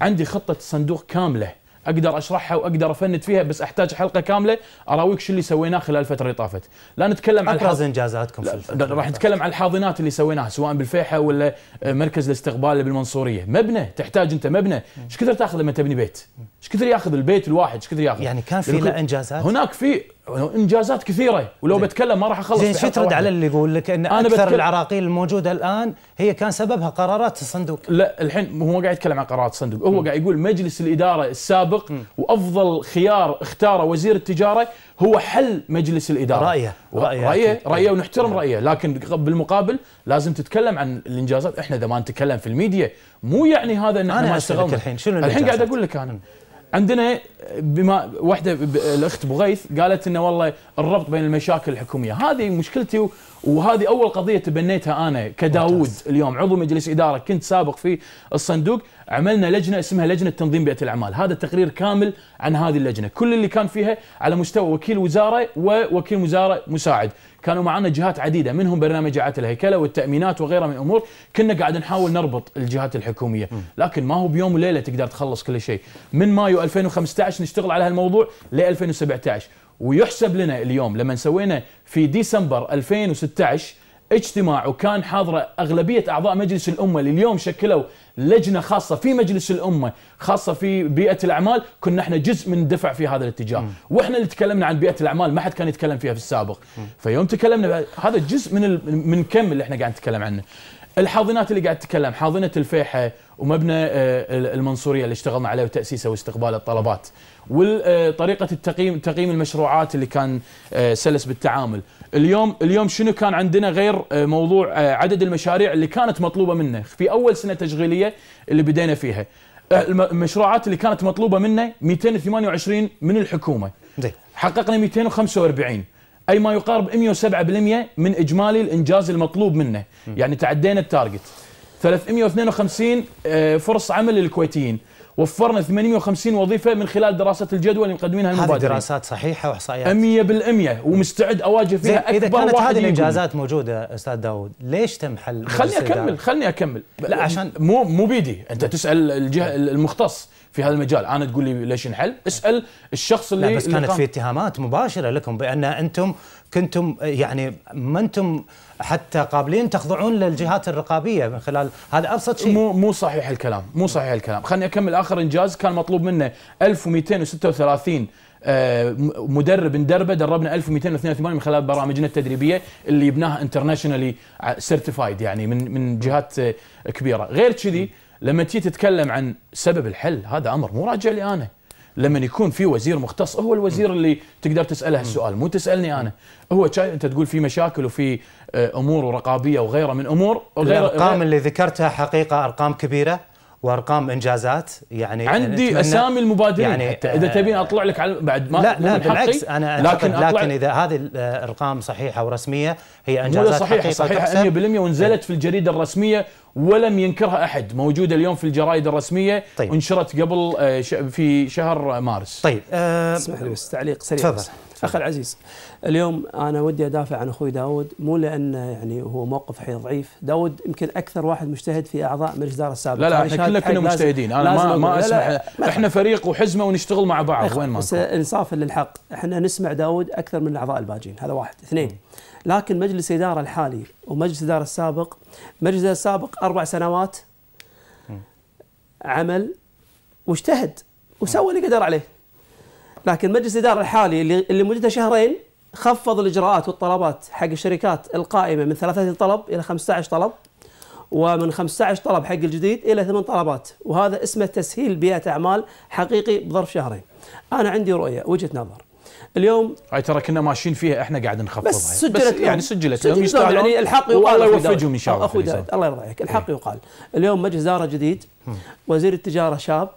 عندي خطه صندوق كامله اقدر اشرحها واقدر افند فيها بس احتاج حلقه كامله اراويك شو اللي سويناه خلال الفتره اللي طافت لا نتكلم عن ابرز انجازاتكم في راح نتكلم عن الحاضنات اللي سويناها سواء بالفيحة ولا آه، مركز الاستقبال اللي بالمنصوريه مبنى تحتاج انت مبنى ايش كثر تاخذ لما تبني بيت ايش كثر ياخذ البيت الواحد ايش كثر ياخذ يعني كان في له انجازات هناك في انجازات كثيره ولو زي. بتكلم ما راح اخلص زين شو ترد على اللي يقول لك ان أنا اكثر بتكلم... العراقيل الموجوده الان هي كان سببها قرارات الصندوق لا الحين هو قاعد يتكلم عن قرارات الصندوق هو قاعد يقول مجلس الاداره السابق م. وافضل خيار اختاره وزير التجاره هو حل مجلس الاداره رايه رايه رايه, رأيه ونحترم رايه لكن بالمقابل لازم تتكلم عن الانجازات احنا اذا ما نتكلم في الميديا مو يعني هذا ان احنا ما اشتغلنا الحين شنو الحين قاعد اقول لك انا عندنا بما واحده الاخت بغيث قالت انه والله الربط بين المشاكل الحكوميه، هذه مشكلتي وهذه اول قضيه تبنيتها انا كداوود اليوم عضو مجلس اداره كنت سابق في الصندوق، عملنا لجنه اسمها لجنه تنظيم بيئه الاعمال، هذا تقرير كامل عن هذه اللجنه، كل اللي كان فيها على مستوى وكيل وزاره ووكيل وزاره مساعد، كانوا معنا جهات عديده منهم برنامج اعاده الهيكله والتامينات وغيرها من الامور كنا قاعد نحاول نربط الجهات الحكوميه لكن ما هو بيوم وليله تقدر تخلص كل شيء من مايو 2015 نشتغل على هالموضوع ل 2017 ويحسب لنا اليوم لما سوينا في ديسمبر 2016 اجتماع وكان حاضره اغلبيه اعضاء مجلس الامه اللي اليوم شكلوا لجنه خاصه في مجلس الامه خاصه في بيئه الاعمال كنا احنا جزء من دفع في هذا الاتجاه م. واحنا اللي تكلمنا عن بيئه الاعمال ما حد كان يتكلم فيها في السابق م. فيوم تكلمنا هذا جزء من ال... من كم اللي احنا قاعد نتكلم عنه الحاضنات اللي قاعد تتكلم حاضنه الفيحة ومبنى آه، المنصوريه اللي اشتغلنا عليه وتاسيسه واستقبال الطلبات وطريقه آه، التقييم تقييم المشروعات اللي كان آه، سلس بالتعامل اليوم اليوم شنو كان عندنا غير موضوع عدد المشاريع اللي كانت مطلوبه منا في اول سنه تشغيليه اللي بدينا فيها المشروعات اللي كانت مطلوبه منا 228 من الحكومه حققنا 245 اي ما يقارب 107% من اجمالي الانجاز المطلوب منه يعني تعدينا التارجت 352 آه، فرص عمل للكويتيين وفرنا 850 وظيفه من خلال دراسه الجدوى اللي مقدمينها المبادره هذه دراسات صحيحه واحصائيات 100% ومستعد اواجه فيها اكبر اذا كانت هذه الانجازات موجوده استاذ داود ليش تم حل خلني اكمل خلني اكمل لا عشان مو مو بيدي انت تسال الجهه المختص في هذا المجال انا تقول لي ليش نحل اسال الشخص اللي لا بس كانت في اتهامات مباشره لكم بان انتم كنتم يعني ما انتم حتى قابلين تخضعون للجهات الرقابيه من خلال هذا ابسط شيء مو مو صحيح الكلام مو نعم. صحيح الكلام خليني اكمل اخر انجاز كان مطلوب منه 1236 آه، مدرب ندربه دربنا 1282 من خلال برامجنا التدريبيه اللي بناها انترناشونالي سيرتيفايد يعني من من جهات آه، كبيره غير كذي لما تيجي تتكلم عن سبب الحل هذا امر مو راجع لي انا لما يكون في وزير مختص هو الوزير اللي تقدر تساله السؤال مو تسالني انا هو شايف انت تقول في مشاكل وفي آه، امور ورقابيه وغيره من امور الارقام اللي ذكرتها حقيقه ارقام كبيره وارقام انجازات يعني عندي اسامي المبادرين يعني حتى اذا آه، تبين اطلع لك على بعد ما لا لا بالعكس انا لكن لكن اذا هذه الارقام صحيحه ورسميه هي انجازات صحيحه صحيحه 100% ونزلت في الجريده الرسميه ولم ينكرها احد موجوده اليوم في الجرايد الرسميه طيب. انشرت قبل آه، في شهر مارس طيب آه، اسمح لي بس تعليق سريع تفضل اخ العزيز نعم. اليوم انا ودي ادافع عن اخوي داود مو لانه يعني هو موقف حي ضعيف داود يمكن اكثر واحد مجتهد في اعضاء مجلس دار السابق لا لا احنا كلنا كنا مجتهدين انا ما ما اسمح لا لا احنا فريق وحزمه ونشتغل مع بعض وين ما بس انصافا للحق احنا نسمع داود اكثر من الاعضاء الباجين هذا واحد اثنين لكن مجلس الاداره الحالي ومجلس الاداره السابق مجلس الاداره السابق اربع سنوات عمل واجتهد وسوى اللي قدر عليه لكن مجلس الاداره الحالي اللي اللي مدته شهرين خفض الاجراءات والطلبات حق الشركات القائمه من 30 طلب الى 15 طلب ومن 15 طلب حق الجديد الى ثمان طلبات وهذا اسمه تسهيل بيئه اعمال حقيقي بظرف شهرين. انا عندي رؤيه وجهه نظر. اليوم هاي ترى كنا ماشيين فيها احنا قاعد نخفضها بس يعني. سجلت بس يعني سجلت, سجلت يعني الحق يقال الله يوفقهم ان شاء الله اخوي الله يرضى عليك الحق إيه. يقال اليوم مجلس اداره جديد وزير التجاره شاب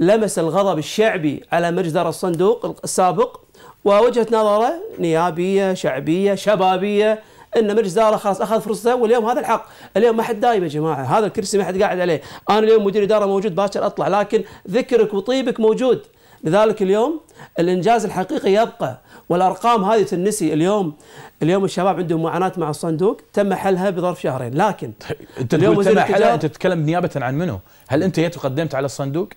لمس الغضب الشعبي على مجدر الصندوق السابق ووجهة نظره نيابية شعبية شبابية ان مجلس اداره خلاص اخذ فرصته واليوم هذا الحق، اليوم ما حد دايم يا جماعه، هذا الكرسي ما حد قاعد عليه، انا اليوم مدير اداره موجود باكر اطلع لكن ذكرك وطيبك موجود، لذلك اليوم الانجاز الحقيقي يبقى والارقام هذه تنسي اليوم اليوم الشباب عندهم معاناه مع الصندوق تم حلها بظرف شهرين لكن انت اليوم تم حلها انت تتكلم نيابه عن منو؟ هل انت جيت وقدمت على الصندوق؟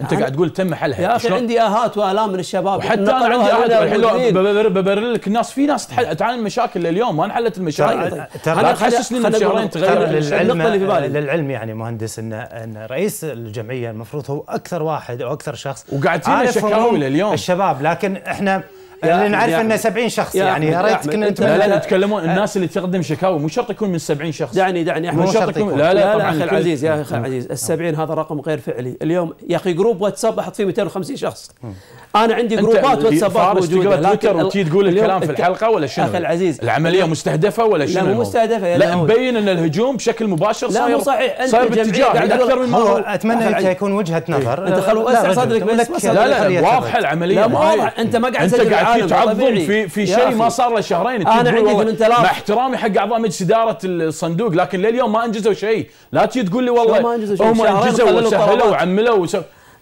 انت قاعد تقول تم حلها يا اخي عندي اهات والام من الشباب وحتى انا عندي اهات ببرر لك الناس في ناس تعاني مشاكل لليوم ما انحلت المشاكل ترى انا طيب. احسس لي شهرين تغير النقطه اللي في بالي للعلم يعني مهندس ان ان رئيس الجمعيه المفروض هو اكثر واحد او اكثر شخص وقاعد تجينا شكاوي لليوم الشباب لكن احنا لان نعرف انه 70 شخص يعني يا يعني، ريت كنا انت لا لا أه. تكلمون الناس اللي تقدم شكاوي مو شرط يكون من 70 شخص دعني دعني احمد مو شرط يكون لا لا لا اخي العزيز يا اخي أه. العزيز ال 70 هذا رقم غير فعلي اليوم يا اخي جروب واتساب احط فيه 250 شخص انا عندي جروبات واتسابات موجوده تويتر وتجي تقول الكلام في الحلقه ولا شنو؟ اخي العزيز العمليه مستهدفه ولا شنو؟ لا مو مستهدفه لا مبين ان الهجوم بشكل مباشر صاير لا صحيح صاير باتجاه يعني اكثر من مره اتمنى انت يكون وجهه إيه. نظر انت خلوا وسع صدرك بس لا لا واضحه العمليه لا واضحه انت ما قاعد قاعد العالم تعظم في في شيء ما صار له شهرين انا عندي 8000 مع احترامي حق اعضاء مجلس اداره الصندوق لكن لليوم ما انجزوا شيء لا تجي تقول لي والله هم انجزوا وسهلوا وعملوا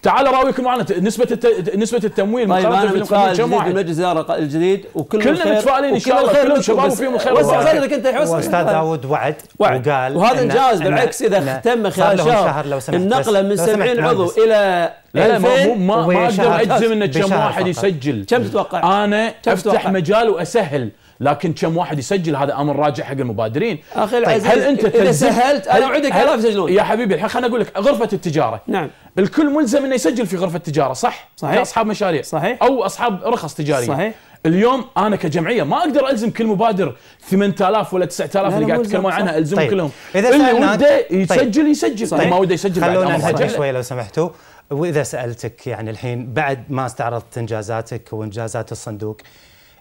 تعال راويكم معنا نسبه الت... نسبه التمويل طيب انا متفائل جديد بالمجلس الاداره الجديد وكل كلنا متفائلين ان شاء الله كلهم شباب وفيهم الخير بس صدرك انت يا استاذ داوود وعد, وقال وهذا انجاز بالعكس اذا تم خلال شهر لو سمحت النقله من 70 عضو الى لا ما ما اقدر اجزم ان كم واحد يسجل كم تتوقع؟ انا افتح مجال واسهل لكن كم واحد يسجل هذا امر راجع حق المبادرين اخي طيب، العزيز طيب هل انت اذا سهلت انا اوعدك الاف يسجلون يا حبيبي الحين خليني اقول لك غرفه التجاره نعم الكل ملزم انه يسجل في غرفه التجاره صح؟ صحيح اصحاب مشاريع صحيح او اصحاب رخص تجاريه صحيح اليوم انا كجمعيه ما اقدر الزم كل مبادر 8000 ولا 9000 اللي قاعد تتكلمون عنها الزم طيب. كلهم اذا اللي وده طيب. يسجل يسجل طيب. ما وده يسجل خلونا نرجع شوي لو سمحتوا واذا سالتك يعني الحين بعد ما استعرضت انجازاتك وانجازات الصندوق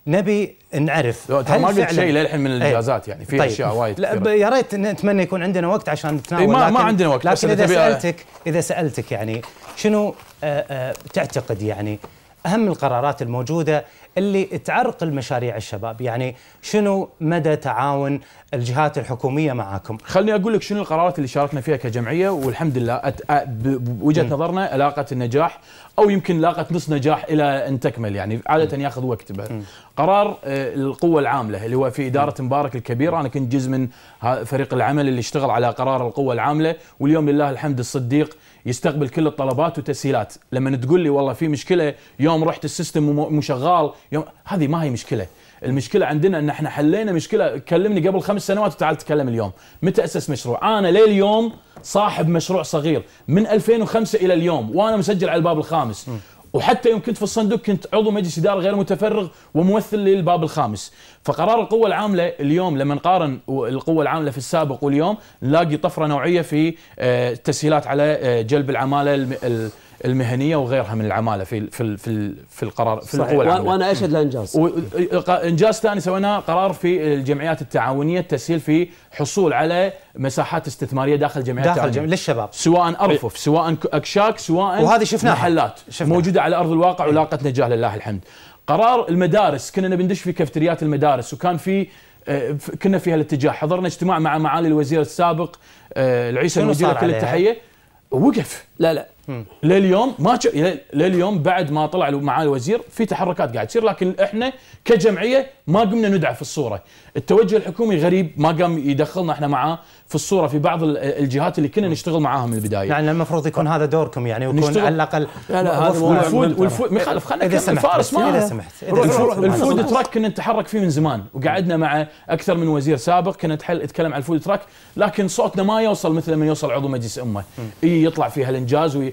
نبي نعرف هل ما قلت شيء للحين من إيه. الانجازات يعني في طيب. اشياء وايد لا يا ريت نتمنى يكون عندنا وقت عشان نتناول إيه، ما, ما عندنا وقت لكن بس اذا سالتك اذا سالتك يعني شنو آه، آه، تعتقد يعني اهم القرارات الموجوده اللي تعرق المشاريع الشباب يعني شنو مدى تعاون الجهات الحكوميه معاكم خلني اقول لك شنو القرارات اللي شاركنا فيها كجمعيه والحمد لله أت... بوجهه نظرنا لاقت النجاح او يمكن لاقت نص نجاح الى ان تكمل يعني عاده ياخذ وقت بعد قرار آه، القوه العامله اللي هو في اداره مبارك الكبيره انا كنت جزء من فريق العمل اللي اشتغل على قرار القوه العامله واليوم لله الحمد الصديق يستقبل كل الطلبات وتسهيلات لما تقول لي والله في مشكله يوم رحت السيستم مو شغال يوم هذه ما هي مشكله المشكله عندنا ان احنا حلينا مشكله كلمني قبل خمس سنوات وتعال تكلم اليوم متى اسس مشروع انا لليوم صاحب مشروع صغير من 2005 الى اليوم وانا مسجل على الباب الخامس م. وحتى يوم كنت في الصندوق كنت عضو مجلس اداره غير متفرغ وممثل للباب الخامس، فقرار القوه العامله اليوم لما نقارن القوه العامله في السابق واليوم نلاقي طفره نوعيه في التسهيلات آه، على آه، جلب العماله المهنيه وغيرها من العماله في في في, في القرار في القوى العامله وانا اشهد لانجاز انجاز ثاني سويناه قرار في الجمعيات التعاونيه التسهيل في حصول على مساحات استثماريه داخل الجمعيات داخل التعاونيه للشباب سواء ارفف إيه. سواء اكشاك سواء وهذه شفناها محلات شفناها. موجوده على ارض الواقع إيه. ولاقت نجاح لله الحمد قرار المدارس كنا بندش في كافتريات المدارس وكان في آه، كنا في هالاتجاه حضرنا اجتماع مع معالي الوزير السابق آه، العيسى المدير كل التحيه وقف لا لا لليوم ما يعني لليوم بعد ما طلع معاه الوزير في تحركات قاعد تصير لكن احنا كجمعيه ما قمنا ندع في الصوره، التوجه الحكومي غريب ما قام يدخلنا احنا معاه في الصوره في بعض الجهات اللي كنا نشتغل معاها من البدايه. يعني المفروض يكون هذا دوركم يعني ويكون على الاقل لا لا هذا والفود والفود مخالف خلينا نكمل فارس ما اذا سمحت الفود تراك كنا نتحرك فيه من زمان وقعدنا مع اكثر من وزير سابق كنا نتكلم عن الفود تراك لكن صوتنا ما يوصل مثل ما يوصل عضو مجلس امه يطلع فيها الانجاز وي...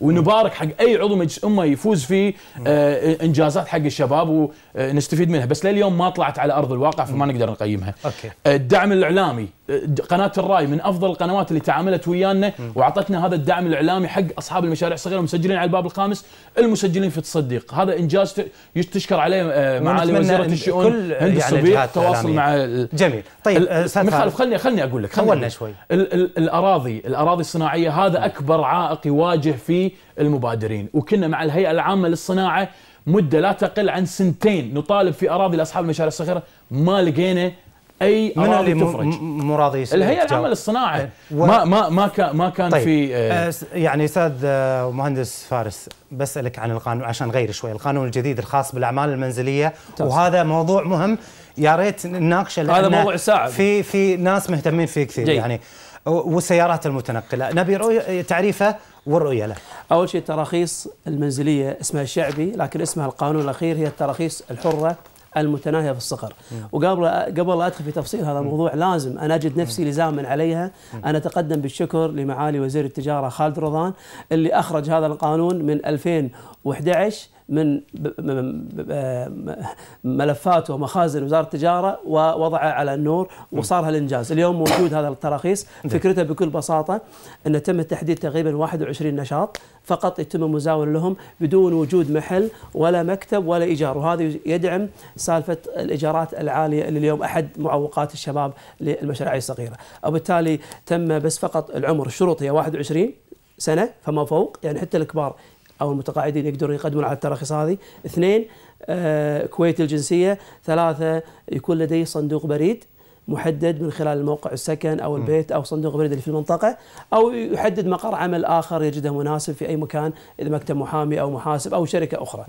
ونبارك حق اي عضو مجلس امه يفوز في آه، انجازات حق الشباب ونستفيد منها بس لليوم ما طلعت على ارض الواقع فما نقدر نقيمها أوكي. آه، الدعم الاعلامي آه، قناه الراي من افضل القنوات اللي تعاملت ويانا واعطتنا هذا الدعم الاعلامي حق اصحاب المشاريع الصغيره المسجلين على الباب الخامس المسجلين في التصديق هذا انجاز تشكر عليه معالي وزيره الشؤون هند الصبيح يعني تواصل مع جميل طيب استاذ خالد خلني خلني اقول لك خلني شوي الاراضي الاراضي الصناعيه هذا اكبر عائق يواجه في للمبادرين وكنا مع الهيئة العامة للصناعة مدة لا تقل عن سنتين نطالب في أراضي لأصحاب المشاريع الصغيرة ما لقينا اي من اراضي مو راضي الهيئه العامه للصناعه إيه. و... ما ما ما كان ما كان طيب. في آه, آه، يعني استاذ آه، مهندس فارس بسالك عن القانون عشان غير شوي القانون الجديد الخاص بالاعمال المنزليه طيب. وهذا موضوع مهم يا ريت نناقشه هذا موضوع ساعه في في ناس مهتمين فيه كثير جي. يعني والسيارات المتنقلة نبي رؤية تعريفه والرؤية له أول شيء التراخيص المنزلية اسمها الشعبي لكن اسمها القانون الأخير هي التراخيص الحرة المتناهيه في الصغر وقبل قبل ادخل في تفصيل هذا الموضوع لازم انا اجد نفسي لزاما عليها انا اتقدم بالشكر لمعالي وزير التجاره خالد رضان اللي اخرج هذا القانون من 2011 من ملفات ومخازن وزاره التجاره ووضعها على النور وصار هالانجاز، اليوم موجود هذا التراخيص، نعم. فكرته بكل بساطه انه تم تحديد تقريبا 21 نشاط فقط يتم مزاولة لهم بدون وجود محل ولا مكتب ولا ايجار، وهذا يدعم سالفه الايجارات العاليه اللي اليوم احد معوقات الشباب للمشاريع الصغيره، وبالتالي تم بس فقط العمر الشروط هي 21 سنه فما فوق يعني حتى الكبار او المتقاعدين يقدرون يقدمون على التراخيص هذه، اثنين آه، كويت الجنسيه، ثلاثه يكون لديه صندوق بريد محدد من خلال الموقع السكن او البيت او صندوق بريد اللي في المنطقه او يحدد مقر عمل اخر يجده مناسب في اي مكان اذا مكتب محامي او محاسب او شركه اخرى.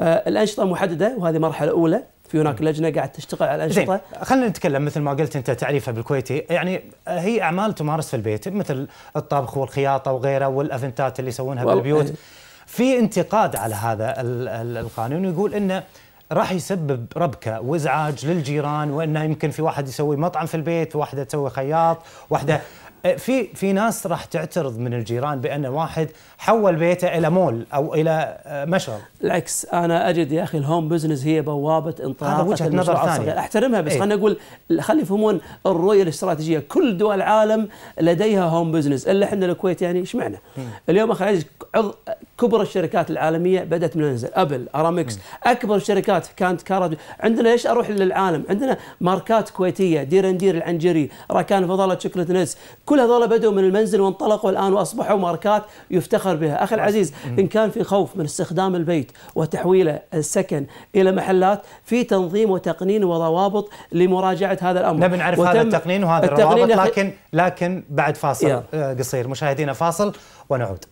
آه الانشطه محدده وهذه مرحله اولى في هناك لجنه قاعد تشتغل على الانشطه خلينا نتكلم مثل ما قلت انت تعريفها بالكويتي يعني آه، هي اعمال تمارس في البيت مثل الطبخ والخياطه وغيره والافنتات اللي يسوونها بالبيوت إيه. في انتقاد على هذا القانون يقول انه راح يسبب ربكه وازعاج للجيران وانه يمكن في واحد يسوي مطعم في البيت واحده تسوي خياط واحده أه، في في ناس راح تعترض من الجيران بان واحد حول بيته الى مول او الى أه، مشغل العكس انا اجد يا اخي الهوم بزنس هي بوابه انطلاق هذا وجهه نظر ثانيه احترمها بس ايه؟ خلينا نقول خلي يفهمون الرؤيه الاستراتيجيه كل دول العالم لديها هوم بزنس الا احنا الكويت يعني ايش معنى؟ اليوم اخي عض... كبرى الشركات العالميه بدات من المنزل ابل ارامكس اكبر الشركات كانت كارد عندنا ليش اروح للعالم عندنا ماركات كويتيه دير اندير العنجري راكان فضاله شوكلت نس كل هذول بدوا من المنزل وانطلقوا الآن وأصبحوا ماركات يفتخر بها أخي العزيز إن كان في خوف من استخدام البيت وتحويله السكن إلى محلات في تنظيم وتقنين وروابط لمراجعة هذا الأمر نبي نعرف هذا التقنين وهذا الروابط لكن لكن بعد فاصل آه، قصير مشاهدينا فاصل ونعود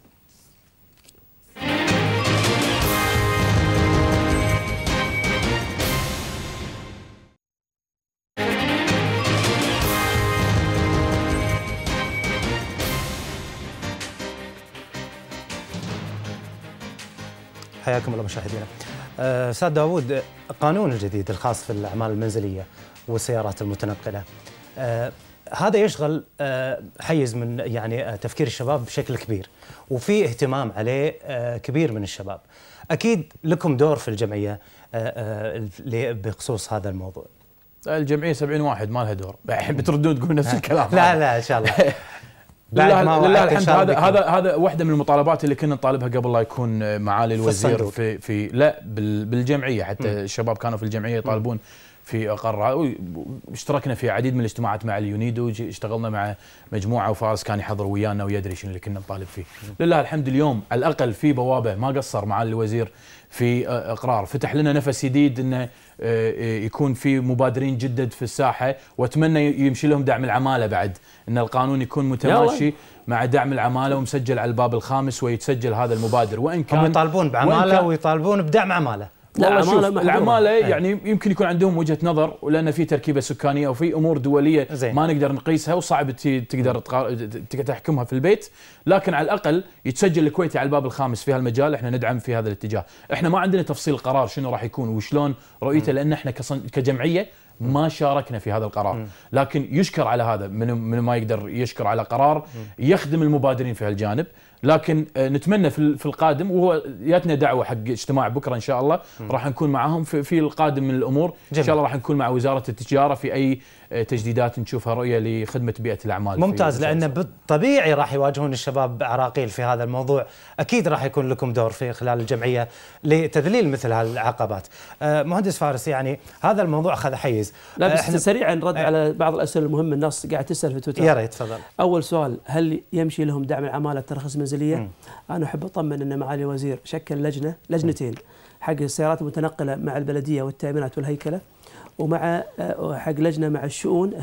حياكم الله مشاهدينا. استاذ آه، داوود القانون الجديد الخاص في الاعمال المنزليه والسيارات المتنقله آه، هذا يشغل آه، حيز من يعني تفكير الشباب بشكل كبير وفي اهتمام عليه كبير من الشباب. اكيد لكم دور في الجمعيه بخصوص هذا الموضوع. الجمعيه 70 واحد ما لها دور الحين بتردون تقولون نفس الكلام لا لا ان شاء الله بعد ما لله الحمد هذا هذا هذا واحده من المطالبات اللي كنا نطالبها قبل لا يكون معالي الوزير في, في, في لا بالجمعيه حتى م. الشباب كانوا في الجمعيه يطالبون في اقر اشتركنا في عديد من الاجتماعات مع اليونيدو اشتغلنا مع مجموعه وفارس كان يحضر ويانا ويدري شنو اللي كنا نطالب فيه لله الحمد اليوم على الاقل في بوابه ما قصر معالي الوزير في آه، اقرار فتح لنا نفس جديد انه آه، آه، يكون في مبادرين جدد في الساحه واتمنى يمشي لهم دعم العماله بعد ان القانون يكون متماشي مع دعم العماله ومسجل على الباب الخامس ويتسجل هذا المبادر وان كان هم يطالبون بعماله ويطالبون بدعم عماله لا شوف العماله إيه. يعني يمكن يكون عندهم وجهه نظر ولان في تركيبه سكانيه وفي امور دوليه زين. ما نقدر نقيسها وصعب تقدر تحكمها في البيت لكن على الاقل يتسجل الكويتي على الباب الخامس في هالمجال احنا ندعم في هذا الاتجاه احنا ما عندنا تفصيل القرار شنو راح يكون وشلون رؤيته لان احنا كجمعيه ما شاركنا في هذا القرار لكن يشكر على هذا من من ما يقدر يشكر على قرار يخدم المبادرين في هالجانب لكن آه، نتمنى في القادم وهو جاتنا دعوه حق اجتماع بكره ان شاء الله راح نكون معاهم في, القادم من الامور جميل. ان شاء الله راح نكون مع وزاره التجاره في اي آه، تجديدات نشوفها رؤيه لخدمه بيئه الاعمال ممتاز لان طبيعي راح يواجهون الشباب عراقيل في هذا الموضوع اكيد راح يكون لكم دور في خلال الجمعيه لتذليل مثل هالعقبات آه، مهندس فارس يعني هذا الموضوع اخذ حيز لا بس سريعا رد على بعض الاسئله المهمه الناس قاعد تسال في تويتر يا ريت تفضل اول سؤال هل يمشي لهم دعم العماله الترخيص من المنزليه م. انا احب اطمن ان معالي الوزير شكل لجنه لجنتين حق السيارات المتنقله مع البلديه والتامينات والهيكله ومع آه، حق لجنه مع الشؤون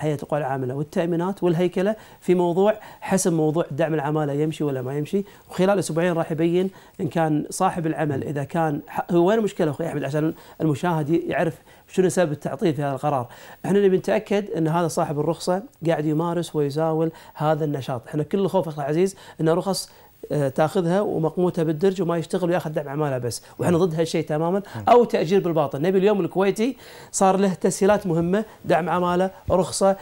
هيئه القوى العامله والتامينات والهيكله في موضوع حسب موضوع دعم العماله يمشي ولا ما يمشي وخلال اسبوعين راح يبين ان كان صاحب العمل اذا كان هو وين المشكله اخوي احمد عشان المشاهد يعرف شنو سبب التعطيل في هذا القرار احنا نبي نتاكد ان هذا صاحب الرخصه قاعد يمارس ويزاول هذا النشاط احنا كل الخوف اخ العزيز ان رخص آه، تاخذها ومقموتها بالدرج وما يشتغل وياخذ دعم عماله بس واحنا نعم. ضد هالشيء تماما نعم. او تاجير بالباطل نبي اليوم الكويتي صار له تسهيلات مهمه دعم عماله رخصه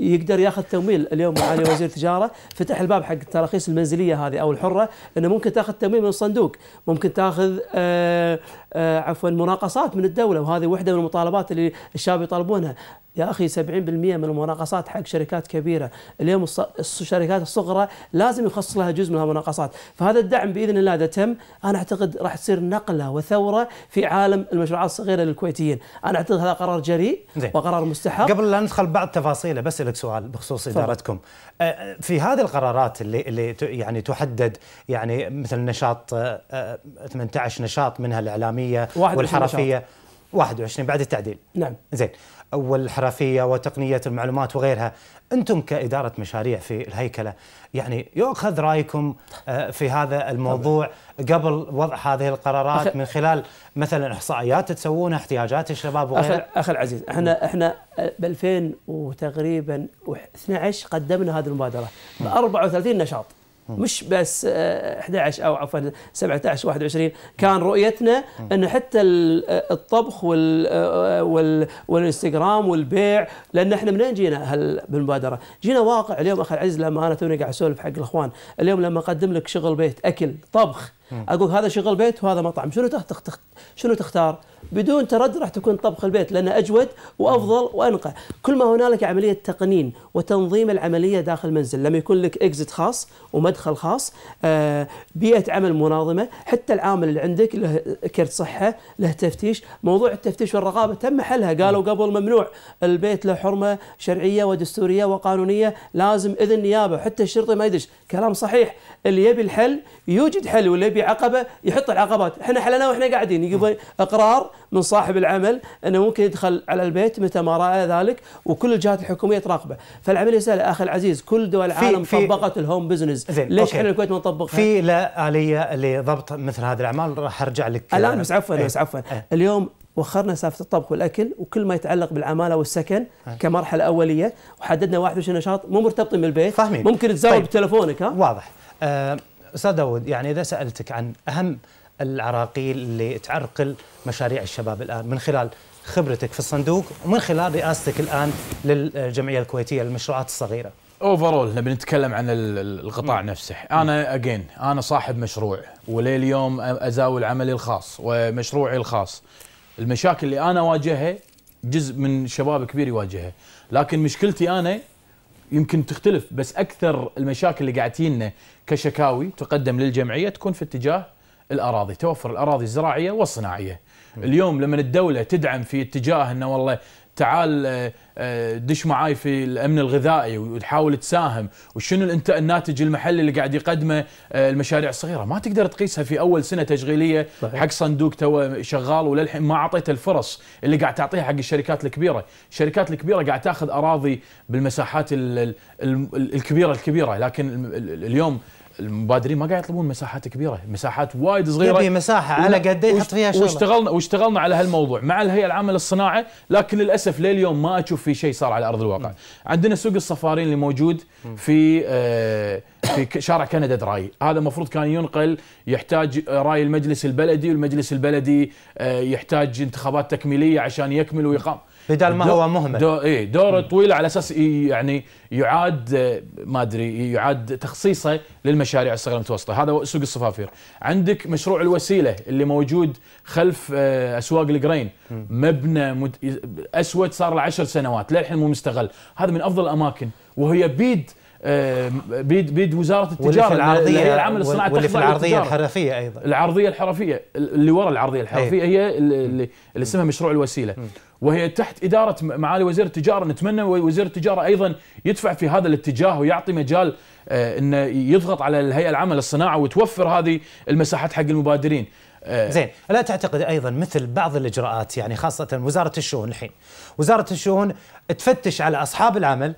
يقدر ياخذ تمويل اليوم معالي وزير التجاره فتح الباب حق التراخيص المنزليه هذه او الحره انه ممكن تاخذ تمويل من الصندوق ممكن تاخذ آه آه، عفوا مناقصات من الدوله وهذه وحده من المطالبات اللي الشباب يطالبونها يا اخي 70% من المناقصات حق شركات كبيره اليوم الشركات الصغرى لازم يخصص لها جزء من المناقصات فهذا الدعم باذن الله اذا تم انا اعتقد راح تصير نقله وثوره في عالم المشروعات الصغيره للكويتيين انا اعتقد هذا قرار جريء وقرار مستحق قبل لا ندخل بعض تفاصيله بس لك سؤال بخصوص ادارتكم آه، في هذه القرارات اللي اللي يعني تحدد يعني مثل نشاط 18 آه، نشاط منها الاعلامي التقنيه والحرفيه 21 بعد التعديل نعم زين والحرفيه وتقنيه المعلومات وغيرها انتم كاداره مشاريع في الهيكله يعني يؤخذ رايكم آه، في هذا الموضوع قبل وضع هذه القرارات من خلال مثلا احصائيات تسوونها احتياجات الشباب وغيرها اخي العزيز احنا نعم. احنا آه، ب 2000 وتقريبا 12 قدمنا هذه المبادره نعم. ب 34 نشاط مش بس 11 آه، او عفوا 17 21 كان رؤيتنا انه حتى آه، الطبخ وال, آه، وال والانستغرام والبيع لان احنا منين جينا بالمبادره؟ جينا واقع اليوم اخي العزيز لما انا توني قاعد اسولف حق الاخوان اليوم لما اقدم لك شغل بيت اكل طبخ اقول هذا شغل بيت وهذا مطعم شنو شنو تختار؟ بدون تردد راح تكون طبخ البيت لانه اجود وافضل وانقى، كل ما هنالك عمليه تقنين وتنظيم العمليه داخل المنزل، لما يكون لك اكزت خاص ومدخل خاص، آه، بيئه عمل منظمه حتى العامل اللي عندك له كرت صحه، له تفتيش، موضوع التفتيش والرقابه تم حلها، قالوا قبل ممنوع، البيت له حرمه شرعيه ودستوريه وقانونيه، لازم اذن نيابه، حتى الشرطي ما يدش، كلام صحيح، اللي يبي الحل يوجد حل واللي يبي عقبه يحط العقبات، احنا حلنا واحنا قاعدين، يبغى اقرار من صاحب العمل انه ممكن يدخل على البيت متى ما راى ذلك وكل الجهات الحكوميه تراقبه، فالعمليه سهله اخي العزيز كل دول العالم في طبقت الهوم بزنس، ليش احنا الكويت ما نطبقها؟ في لا اليه لضبط مثل هذه الاعمال راح ارجع لك الان بس عفوا إيه. بس عفوا إيه. اليوم وخرنا سالفه الطبخ والاكل وكل ما يتعلق بالعماله والسكن إيه. كمرحله اوليه وحددنا 21 نشاط مو مرتبطين بالبيت فهمين. ممكن تزاول طيب. بتلفونك ها واضح أه استاذ داود يعني اذا سالتك عن اهم العراقيل اللي تعرقل مشاريع الشباب الان من خلال خبرتك في الصندوق ومن خلال رئاستك الان للجمعيه الكويتيه للمشروعات الصغيره. اوفرول نبي نتكلم عن القطاع م. نفسه، انا اجين انا صاحب مشروع ولليوم ازاول عملي الخاص ومشروعي الخاص. المشاكل اللي انا واجهها جزء من شباب كبير يواجهها، لكن مشكلتي انا يمكن تختلف بس اكثر المشاكل اللي قاعد تجينا كشكاوي تقدم للجمعيه تكون في اتجاه الاراضي توفر الاراضي الزراعيه والصناعيه اليوم لما الدوله تدعم في اتجاه انه والله تعال آه، آه، دش معاي في الامن الغذائي وتحاول تساهم وشنو انت الناتج المحلي اللي قاعد يقدمه آه، المشاريع الصغيره ما تقدر تقيسها في اول سنه تشغيليه صحيح. حق صندوق تو شغال وللحين ما اعطيته الفرص اللي قاعد تعطيها حق الشركات الكبيره، الشركات الكبيره قاعد تاخذ اراضي بالمساحات الكبيره الكبيره لكن اليوم المبادرين ما قاعد يطلبون مساحات كبيره مساحات وايد صغيره يبي مساحه على قد يحط فيها شغل واشتغلنا واشتغلنا على هالموضوع مع الهيئه العامه للصناعه لكن للاسف لليوم ما اشوف في شيء صار على ارض الواقع م. عندنا سوق الصفارين اللي موجود في آه في شارع كندا دراي هذا المفروض كان ينقل يحتاج آه، راي المجلس البلدي والمجلس البلدي آه يحتاج انتخابات تكميليه عشان يكمل ويقام بدل ما هو مهمل دو اي دوره طويله على اساس يعني يعاد آه، ما ادري يعاد تخصيصه للمشاريع مشاريع الصغيره المتوسطه هذا سوق الصفافير عندك مشروع الوسيله اللي موجود خلف آه، اسواق القرين مبنى مد... اسود صار له 10 سنوات للحين مو مستغل هذا من افضل الاماكن وهي بيد آه، بيد بيد وزاره التجاره العرضيه هي العمل الصناعي واللي في العرضيه الحرفيه ايضا العرضيه الحرفيه اللي ورا العرضيه الحرفيه أيوة. هي اللي, اللي اسمها مشروع الوسيله وهي تحت إدارة معالي وزير التجارة نتمنى وزير التجارة أيضا يدفع في هذا الاتجاه ويعطي مجال آه، أنه يضغط على الهيئة العامة للصناعة وتوفر هذه المساحات حق المبادرين آه، زين الا تعتقد ايضا مثل بعض الاجراءات يعني خاصه وزاره الشؤون الحين وزاره الشؤون تفتش على اصحاب العمل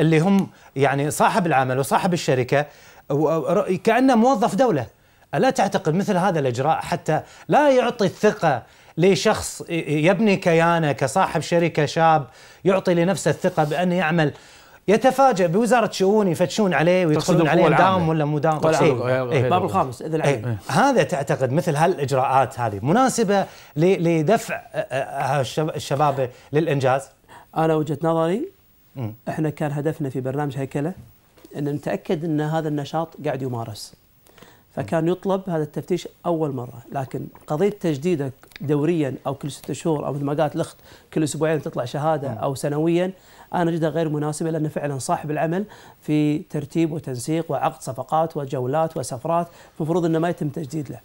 اللي هم يعني صاحب العمل وصاحب الشركه كانه موظف دوله الا تعتقد مثل هذا الاجراء حتى لا يعطي الثقه لشخص يبني كيانه كصاحب شركه شاب يعطي لنفسه الثقه بانه يعمل يتفاجئ بوزاره شؤون يفتشون عليه ويدخلون عليه مداوم ولا مو دام إيه. الباب إيه. الخامس اذن إيه. هذا تعتقد مثل هالاجراءات هذه مناسبه لدفع أه، أه، أه، الشباب للانجاز؟ انا وجهه نظري احنا كان هدفنا في برنامج هيكله ان نتاكد ان هذا النشاط قاعد يمارس فكان يطلب هذا التفتيش اول مره لكن قضيه تجديدك دوريا او كل ست شهور او مثل ما قالت الاخت كل اسبوعين تطلع شهاده او سنويا انا اجدها غير مناسبه لان فعلا صاحب العمل في ترتيب وتنسيق وعقد صفقات وجولات وسفرات المفروض انه ما يتم تجديد له.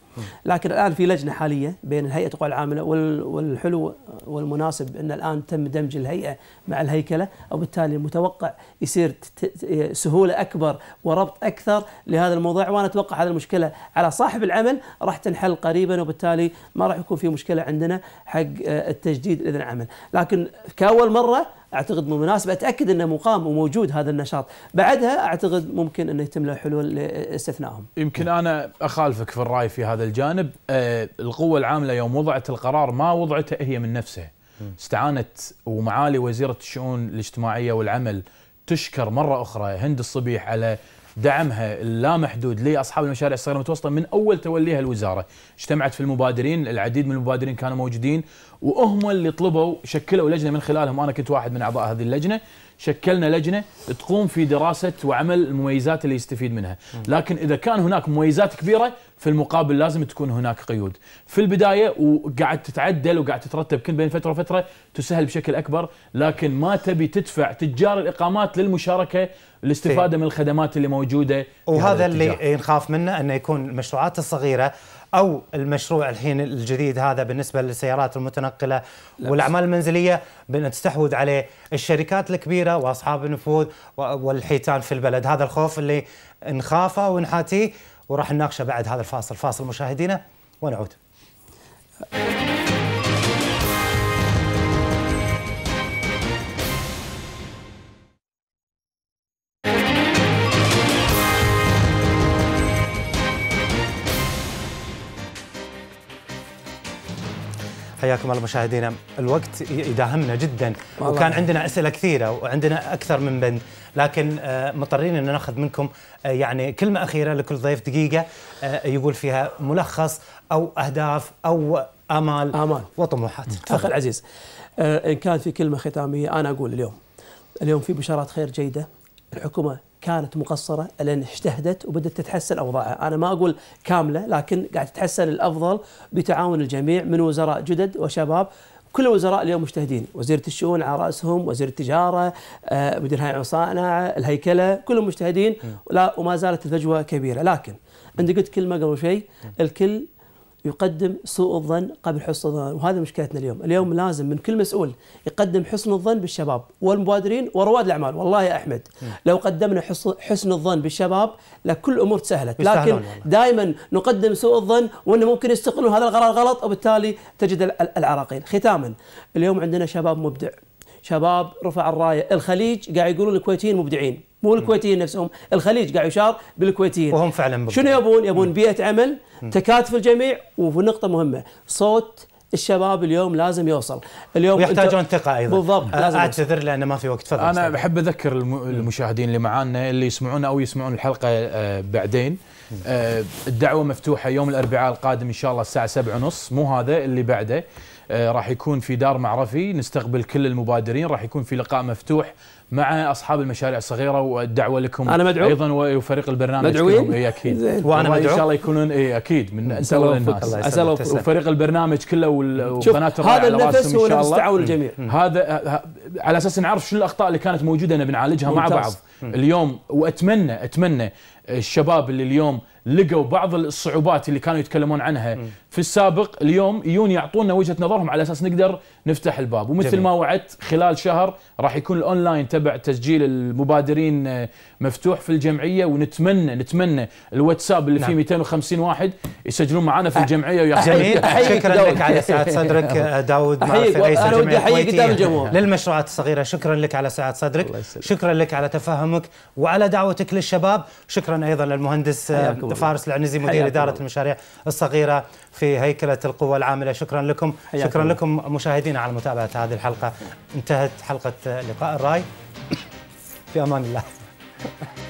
لكن الان في لجنه حاليه بين الهيئه القوى العامله والحلو والمناسب ان الان تم دمج الهيئه مع الهيكله وبالتالي المتوقع يصير سهوله اكبر وربط اكثر لهذا الموضوع وانا اتوقع هذه المشكله على صاحب العمل راح تنحل قريبا وبالتالي ما راح يكون في مشكله عندنا حق آه، التجديد اذن عمل، لكن كاول مره اعتقد مناسب اتاكد انه مقام وموجود هذا النشاط بعدها اعتقد ممكن انه يتم له حلول لاستثنائهم يمكن انا اخالفك في الراي في هذا الجانب أه القوه العامله يوم وضعت القرار ما وضعته هي من نفسها استعانت ومعالي وزيره الشؤون الاجتماعيه والعمل تشكر مره اخرى هند الصبيح على دعمها اللامحدود لاصحاب المشاريع الصغيره المتوسطه من اول توليها الوزاره، اجتمعت في المبادرين، العديد من المبادرين كانوا موجودين وهم اللي طلبوا شكلوا لجنه من خلالهم انا كنت واحد من اعضاء هذه اللجنه شكلنا لجنه تقوم في دراسه وعمل المميزات اللي يستفيد منها، لكن اذا كان هناك مميزات كبيره في المقابل لازم تكون هناك قيود. في البدايه وقاعد تتعدل وقاعد تترتب كل بين فتره وفتره تسهل بشكل اكبر، لكن ما تبي تدفع تجار الاقامات للمشاركه الاستفاده من الخدمات اللي موجوده وهذا اللي نخاف منه انه يكون المشروعات الصغيره او المشروع الحين الجديد هذا بالنسبه للسيارات المتنقله والاعمال المنزليه بنستحوذ عليه الشركات الكبيره واصحاب النفوذ والحيتان في البلد هذا الخوف اللي نخافه ونحاتيه وراح نناقشه بعد هذا الفاصل فاصل مشاهدينا ونعود حياكم الله مشاهدينا الوقت يداهمنا جدا وكان عندنا اسئله كثيره وعندنا اكثر من بند لكن آه، مضطرين ان ناخذ منكم آه، يعني كلمه اخيره لكل ضيف دقيقه آه، يقول فيها ملخص او اهداف او امال امال وطموحات اخ العزيز ان كان في كلمه ختاميه انا اقول اليوم اليوم في بشارات خير جيده الحكومه كانت مقصرة لأن اجتهدت وبدأت تتحسن أوضاعها أنا ما أقول كاملة لكن قاعد تتحسن الأفضل بتعاون الجميع من وزراء جدد وشباب كل الوزراء اليوم مجتهدين وزيرة الشؤون على رأسهم وزير التجارة آه، مدير هيئة صانعة الهيكلة كلهم مجتهدين وما زالت الفجوة كبيرة لكن أنت قلت كلمة قبل شيء الكل يقدم سوء الظن قبل حسن الظن وهذا مشكلتنا اليوم اليوم لازم من كل مسؤول يقدم حسن الظن بالشباب والمبادرين ورواد الأعمال والله يا أحمد لو قدمنا حسن الظن بالشباب لكل أمور تسهلت لكن دائما نقدم سوء الظن وأنه ممكن يستقلون هذا القرار غلط وبالتالي تجد العراقيل ختاما اليوم عندنا شباب مبدع شباب رفع الراية الخليج قاعد يقولون الكويتيين مبدعين مو الكويتيين نفسهم الخليج قاعد يشار بالكويتيين وهم فعلا بالضبط. شنو يبون يبون بيئه عمل تكاتف الجميع وفي نقطه مهمه صوت الشباب اليوم لازم يوصل اليوم ويحتاجون ثقه ايضا بالضبط لازم اعتذر لان ما في وقت فضل انا بحب اذكر المشاهدين اللي معانا اللي يسمعونا او يسمعون الحلقه آه، بعدين آه، الدعوه مفتوحه يوم الاربعاء القادم ان شاء الله الساعه 7:30 مو هذا اللي بعده آه، راح يكون في دار معرفي نستقبل كل المبادرين راح يكون في لقاء مفتوح مع اصحاب المشاريع الصغيره والدعوه لكم انا مدعو ايضا وفريق البرنامج مدعوين اي اكيد وانا مدعو ان شاء الله يكونون اي اكيد من اسال الناس اسال وفريق البرنامج كله وقناه هذا النفس هو نفس تعاون الجميع هذا على اساس نعرف شو الاخطاء اللي كانت موجوده بنعالجها مع بعض اليوم واتمنى اتمنى الشباب اللي اليوم لقوا بعض الصعوبات اللي كانوا يتكلمون عنها م. في السابق اليوم يجون يعطونا وجهه نظرهم على اساس نقدر نفتح الباب ومثل جميل. ما وعدت خلال شهر راح يكون الاونلاين تبع تسجيل المبادرين آه، مفتوح في الجمعيه ونتمنى نتمنى الواتساب اللي نعم. فيه 250 واحد يسجلون معنا في أه. الجمعيه وياخذون شكرا لك على سعاده صدرك آه، داود مع رئيس الجمعيه الكويتيه للمشروع القطاعات الصغيره شكرا لك على سعه صدرك شكرا لك على تفهمك وعلى دعوتك للشباب شكرا ايضا للمهندس فارس العنزي مدير اداره الله. المشاريع الصغيره في هيكله القوى العامله شكرا لكم شكرا الله. لكم مشاهدينا على متابعه هذه الحلقه انتهت حلقه لقاء الراي في امان الله